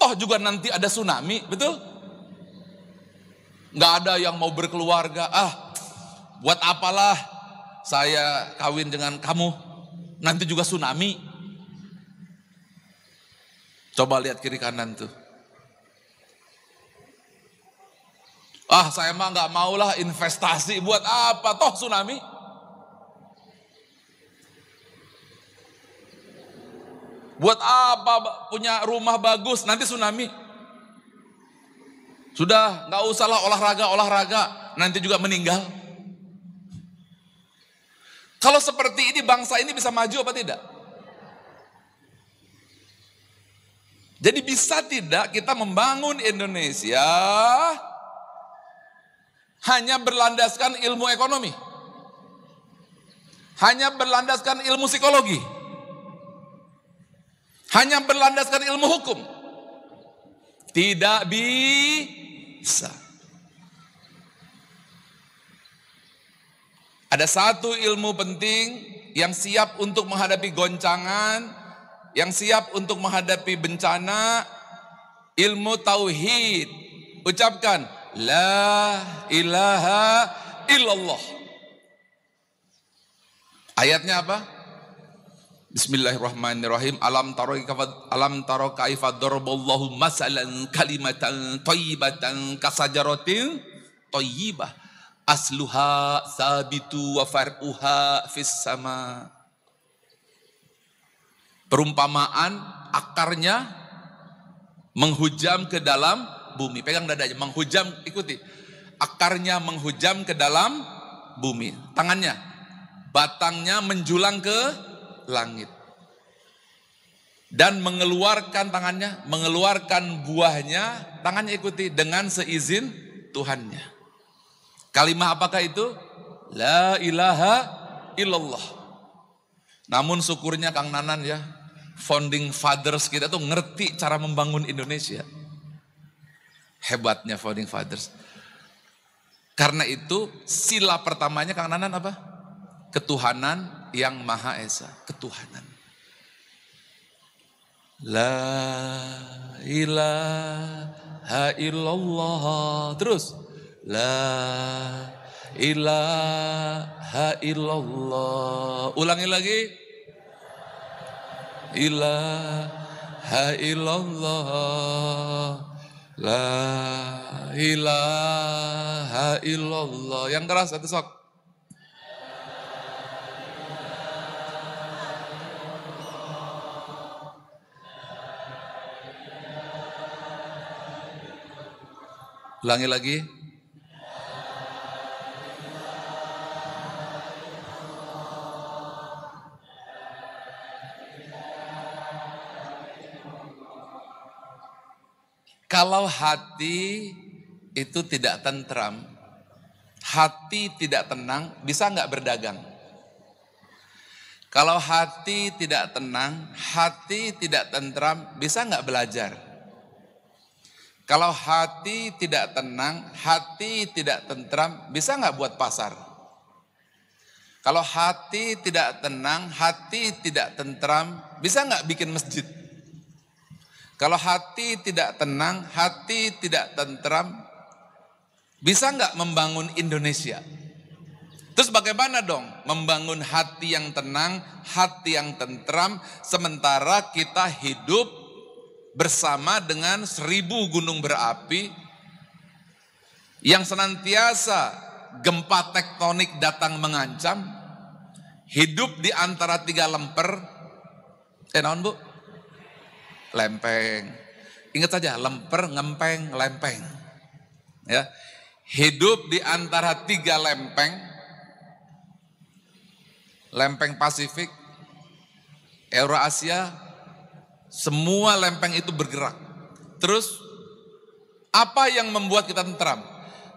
Toh juga nanti ada tsunami, betul? Nggak ada yang mau berkeluarga. Ah, buat apalah saya kawin dengan kamu. Nanti juga tsunami. Coba lihat kiri kanan tuh. Ah saya mah nggak maulah investasi buat apa toh tsunami? Buat apa punya rumah bagus nanti tsunami? Sudah nggak usahlah olahraga olahraga nanti juga meninggal. Kalau seperti ini bangsa ini bisa maju apa tidak? Jadi bisa tidak kita membangun Indonesia hanya berlandaskan ilmu ekonomi. Hanya berlandaskan ilmu psikologi. Hanya berlandaskan ilmu hukum. Tidak bisa. Ada satu ilmu penting yang siap untuk menghadapi goncangan yang siap untuk menghadapi bencana ilmu tauhid. Ucapkan la ilaha illallah. Ayatnya apa? Bismillahirrahmanirrahim. Alam taro alam taro kaifa daraballahu masalan kalimatan thayyibatan kasajaratin thayyibah asluha sabitu wa far'uha fis sama' Perumpamaan akarnya menghujam ke dalam bumi. Pegang dadanya, menghujam, ikuti. Akarnya menghujam ke dalam bumi. Tangannya, batangnya menjulang ke langit. Dan mengeluarkan tangannya, mengeluarkan buahnya, tangannya ikuti dengan seizin Tuhannya. Kalimah apakah itu? La ilaha illallah. Namun syukurnya Kang Nanan ya, founding fathers kita tuh ngerti cara membangun Indonesia. Hebatnya founding fathers. Karena itu sila pertamanya Kang Nanan apa? Ketuhanan yang Maha Esa, ketuhanan. La ilaha illallah. Terus la ilaha illallah. Ulangi lagi. Ilaha illallah. La ilaha illallah. Yang keras satu sok. Ulangi lagi. Kalau hati itu tidak tentram, hati tidak tenang, bisa nggak berdagang? Kalau hati tidak tenang, hati tidak tentram, bisa nggak belajar? Kalau hati tidak tenang, hati tidak tentram, bisa nggak buat pasar? Kalau hati tidak tenang, hati tidak tentram, bisa nggak bikin masjid? Kalau hati tidak tenang, hati tidak tentram, bisa nggak membangun Indonesia? Terus bagaimana dong membangun hati yang tenang, hati yang tentram, sementara kita hidup bersama dengan seribu gunung berapi yang senantiasa gempa tektonik datang mengancam, hidup di antara tiga lemper, eh naon bu? lempeng. Ingat saja, lemper, ngempeng, lempeng. Ya. Hidup di antara tiga lempeng, lempeng Pasifik, Eurasia, semua lempeng itu bergerak. Terus, apa yang membuat kita tentram?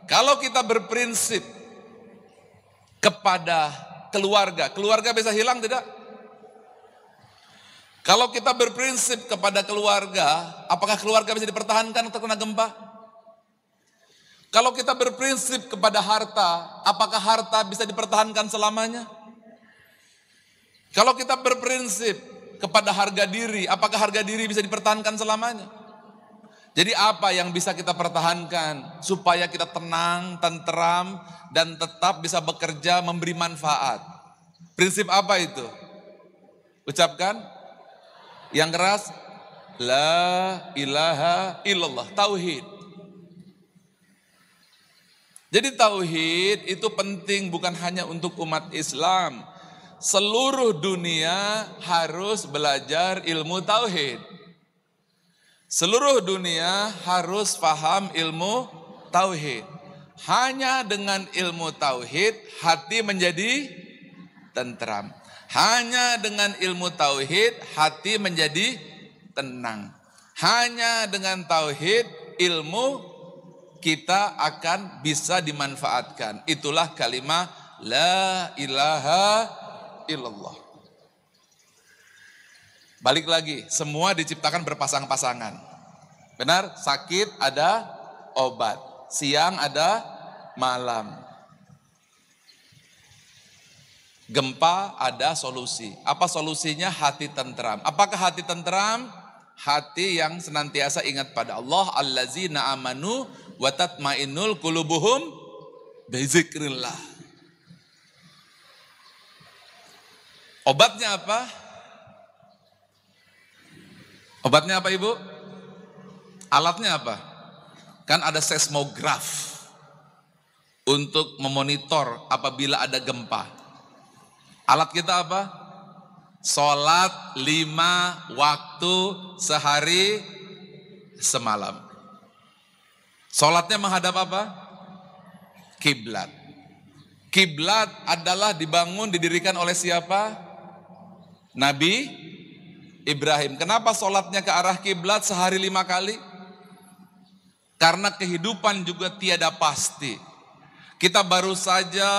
Kalau kita berprinsip kepada keluarga, keluarga bisa hilang tidak? Kalau kita berprinsip kepada keluarga, apakah keluarga bisa dipertahankan untuk kena gempa? Kalau kita berprinsip kepada harta, apakah harta bisa dipertahankan selamanya? Kalau kita berprinsip kepada harga diri, apakah harga diri bisa dipertahankan selamanya? Jadi apa yang bisa kita pertahankan supaya kita tenang, tenteram dan tetap bisa bekerja memberi manfaat? Prinsip apa itu? Ucapkan yang keras la ilaha illallah tauhid. Jadi tauhid itu penting bukan hanya untuk umat Islam. Seluruh dunia harus belajar ilmu tauhid. Seluruh dunia harus paham ilmu tauhid. Hanya dengan ilmu tauhid hati menjadi tentram. Hanya dengan ilmu tauhid hati menjadi tenang. Hanya dengan tauhid ilmu kita akan bisa dimanfaatkan. Itulah kalimat la ilaha illallah. Balik lagi, semua diciptakan berpasang-pasangan. Benar, sakit ada obat, siang ada malam, Gempa ada solusi. Apa solusinya? Hati tentram. Apakah hati tentram? Hati yang senantiasa ingat pada Allah. Allazina amanu watatmainul kulubuhum bezikrillah. Obatnya apa? Obatnya apa ibu? Alatnya apa? Kan ada seismograf untuk memonitor apabila ada gempa. Alat kita apa? Sholat lima waktu sehari semalam. Sholatnya menghadap apa? Kiblat. Kiblat adalah dibangun, didirikan oleh siapa? Nabi Ibrahim. Kenapa sholatnya ke arah kiblat sehari lima kali? Karena kehidupan juga tiada pasti. Kita baru saja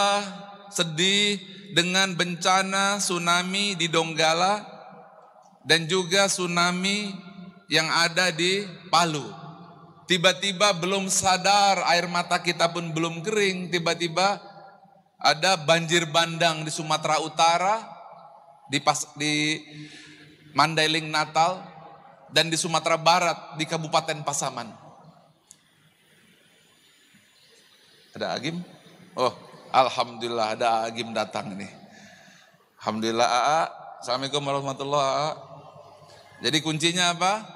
sedih dengan bencana tsunami di Donggala dan juga tsunami yang ada di Palu. Tiba-tiba belum sadar, air mata kita pun belum kering, tiba-tiba ada banjir bandang di Sumatera Utara, di, pas, di Mandailing Natal, dan di Sumatera Barat, di Kabupaten Pasaman. Ada Agim? Oh, Alhamdulillah ada Agim datang ini, Alhamdulillah AA. Assalamualaikum warahmatullahi wabarakatuh. Jadi kuncinya apa?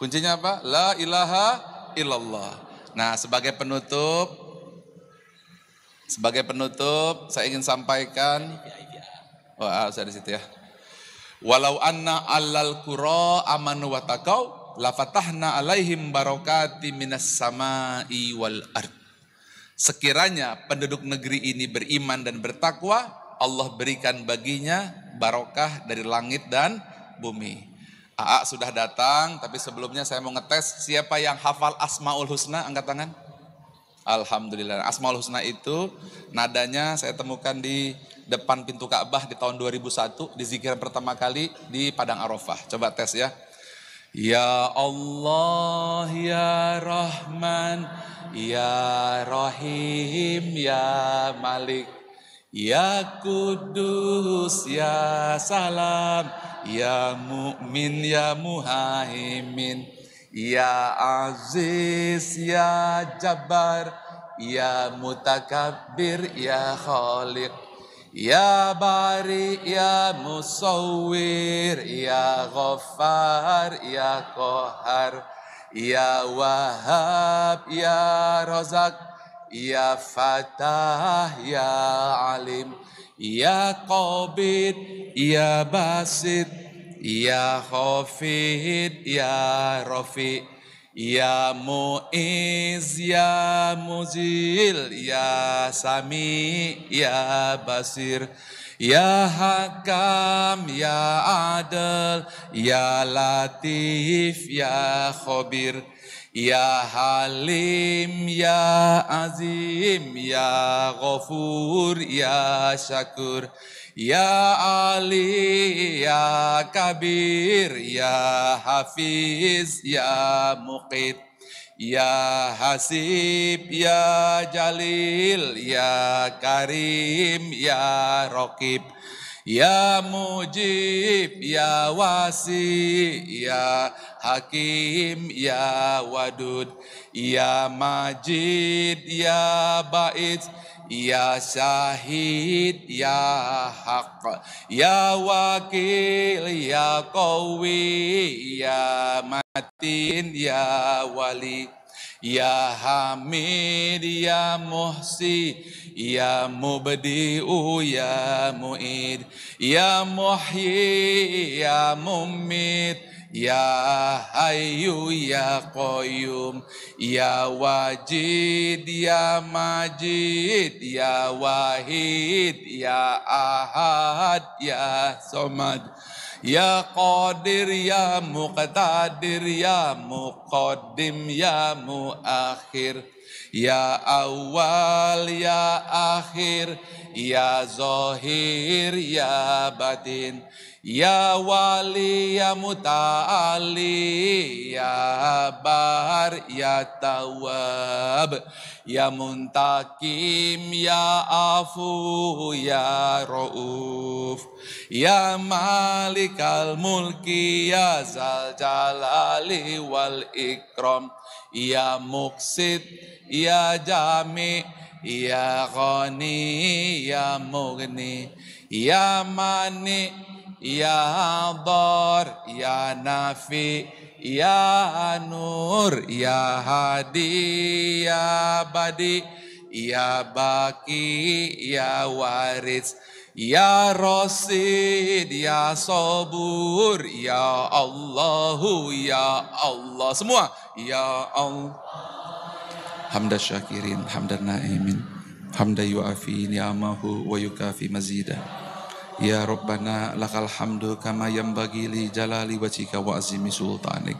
Kuncinya apa? La ilaha illallah. Nah, sebagai penutup sebagai penutup saya ingin sampaikan Wah, oh, saya di situ ya. Walau anna alal kuro amanu watakau, lafatahna alaihim barokati minas samai wal ard. Sekiranya penduduk negeri ini beriman dan bertakwa, Allah berikan baginya barokah dari langit dan bumi. AA sudah datang, tapi sebelumnya saya mau ngetes siapa yang hafal Asmaul Husna, angkat tangan. Alhamdulillah. Asmaul Husna itu nadanya saya temukan di depan pintu Ka'bah di tahun 2001 di zikir pertama kali di Padang Arafah. Coba tes ya. Ya Allah, Ya Rahman, Ya Rahim, Ya Malik, Ya Kudus, Ya Salam, Ya Mukmin, Ya Muhaimin, Ya Aziz, Ya Jabbar, Ya Mutakabir, Ya Khaliq, Ya bari, ya musawir, ya ghafar, ya kohar, ya wahab, ya rozak, ya fatah, ya alim, ya qabid, ya basid, ya Khofid, ya Rofi. Ya Mu'iz, Ya Muzil, Ya Sami, Ya Basir, Ya Hakam, Ya Adil, Ya Latif, Ya Khobir, Ya Halim, Ya Azim, Ya Ghafur, Ya Syakur, Ya Ali, Ya Kabir, Ya Hafiz, Ya Muqid. Ya Hasib, Ya Jalil, Ya Karim, Ya Rokib, Ya Mujib, Ya Wasi, Ya Hakim, Ya Wadud, Ya Majid, Ya Bait, Ya Syahid Ya Hak, Ya Wakil Ya Kowi, Ya Matin Ya Wali Ya Hamid Ya Muhsi Ya Mubdi'u Ya Mu'id Ya Muhyi Ya Mumit Ya Hayu, Ya Qayyum Ya Wajid Ya Majid Ya Wahid Ya Ahad Ya Somad Ya Qadir Ya Muqtadir Ya Muqaddim Ya Muakhir Ya awal, ya akhir, ya zahir, ya batin. Ya wali ya muta'ali ya bar ya tawab ya muntakim ya afu ya rauf ya al mulki ya zal jalali wal ikram ya muksid ya jami ya ghani ya mughni ya mani Ya Dor, Ya Nafi, Ya Nur, Ya Hadi, Ya Badi, Ya Baki, Ya Waris, Ya Rosid, Ya Sobur, Ya Allahu, Ya Allah. Semua, Ya Allah. Hamda syakirin, hamdan na'imin, hamda yu'afi ni'amahu ya wa yukafi mazidah. Ya Rabbana lakal hamdu kama yambagi li jalali wajhika wa azimi sultanik.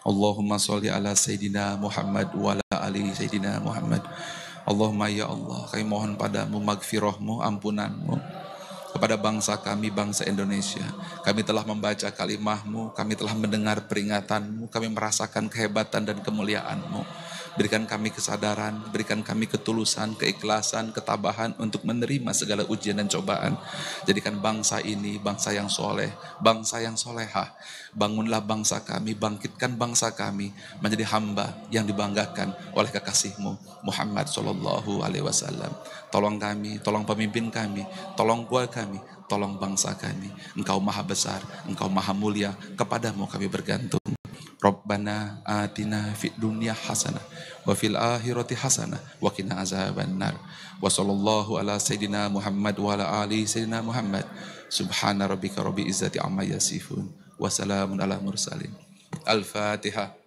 Allahumma sholli ala Sayyidina Muhammad wa ala ali Sayyidina Muhammad. Allahumma ya Allah, kami mohon padamu magfirahmu, ampunanmu kepada bangsa kami, bangsa Indonesia. Kami telah membaca kalimahmu, kami telah mendengar peringatanmu, kami merasakan kehebatan dan kemuliaanmu. Berikan kami kesadaran, berikan kami ketulusan, keikhlasan, ketabahan untuk menerima segala ujian dan cobaan. Jadikan bangsa ini bangsa yang soleh, bangsa yang soleha Bangunlah bangsa kami, bangkitkan bangsa kami menjadi hamba yang dibanggakan oleh kekasihmu Muhammad Shallallahu Alaihi Wasallam. Tolong kami, tolong pemimpin kami, tolong kuat kami, tolong bangsa kami. Engkau maha besar, engkau maha mulia, kepadamu kami bergantung. Rabbana atina fid dunya hasanah wa fil akhirati hasanah wa qina azabannar. Wa sallallahu ala sayidina Muhammad wa ala ali sayidina Muhammad. Subhana rabbika rabbil izzati amma yasifun wa salamun ala mursalin. Al-Fatihah.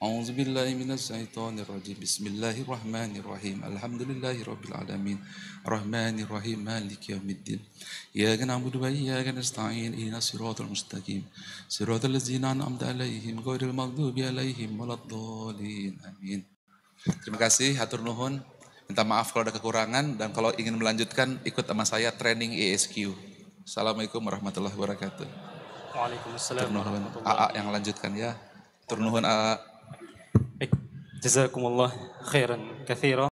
أعوذ بالله من الشيطان الرجيم بسم الله الرحمن الرحيم الحمد لله رب العالمين الرحمن الرحيم مالك يوم الدين إياك نعبد وإياك نستعين إلى الصراط المستقيم صراط الذين أنعمت عليهم غير المغضوب عليهم ولا الضالين آمين Terima kasih, hatur nuhun. Minta maaf kalau ada kekurangan dan kalau ingin melanjutkan ikut sama saya training ESQ. Assalamualaikum warahmatullahi wabarakatuh. Waalaikumsalam warahmatullahi wabarakatuh. AA yang lanjutkan ya. Turnuhun AA. جزاكم الله خيرا كثيرا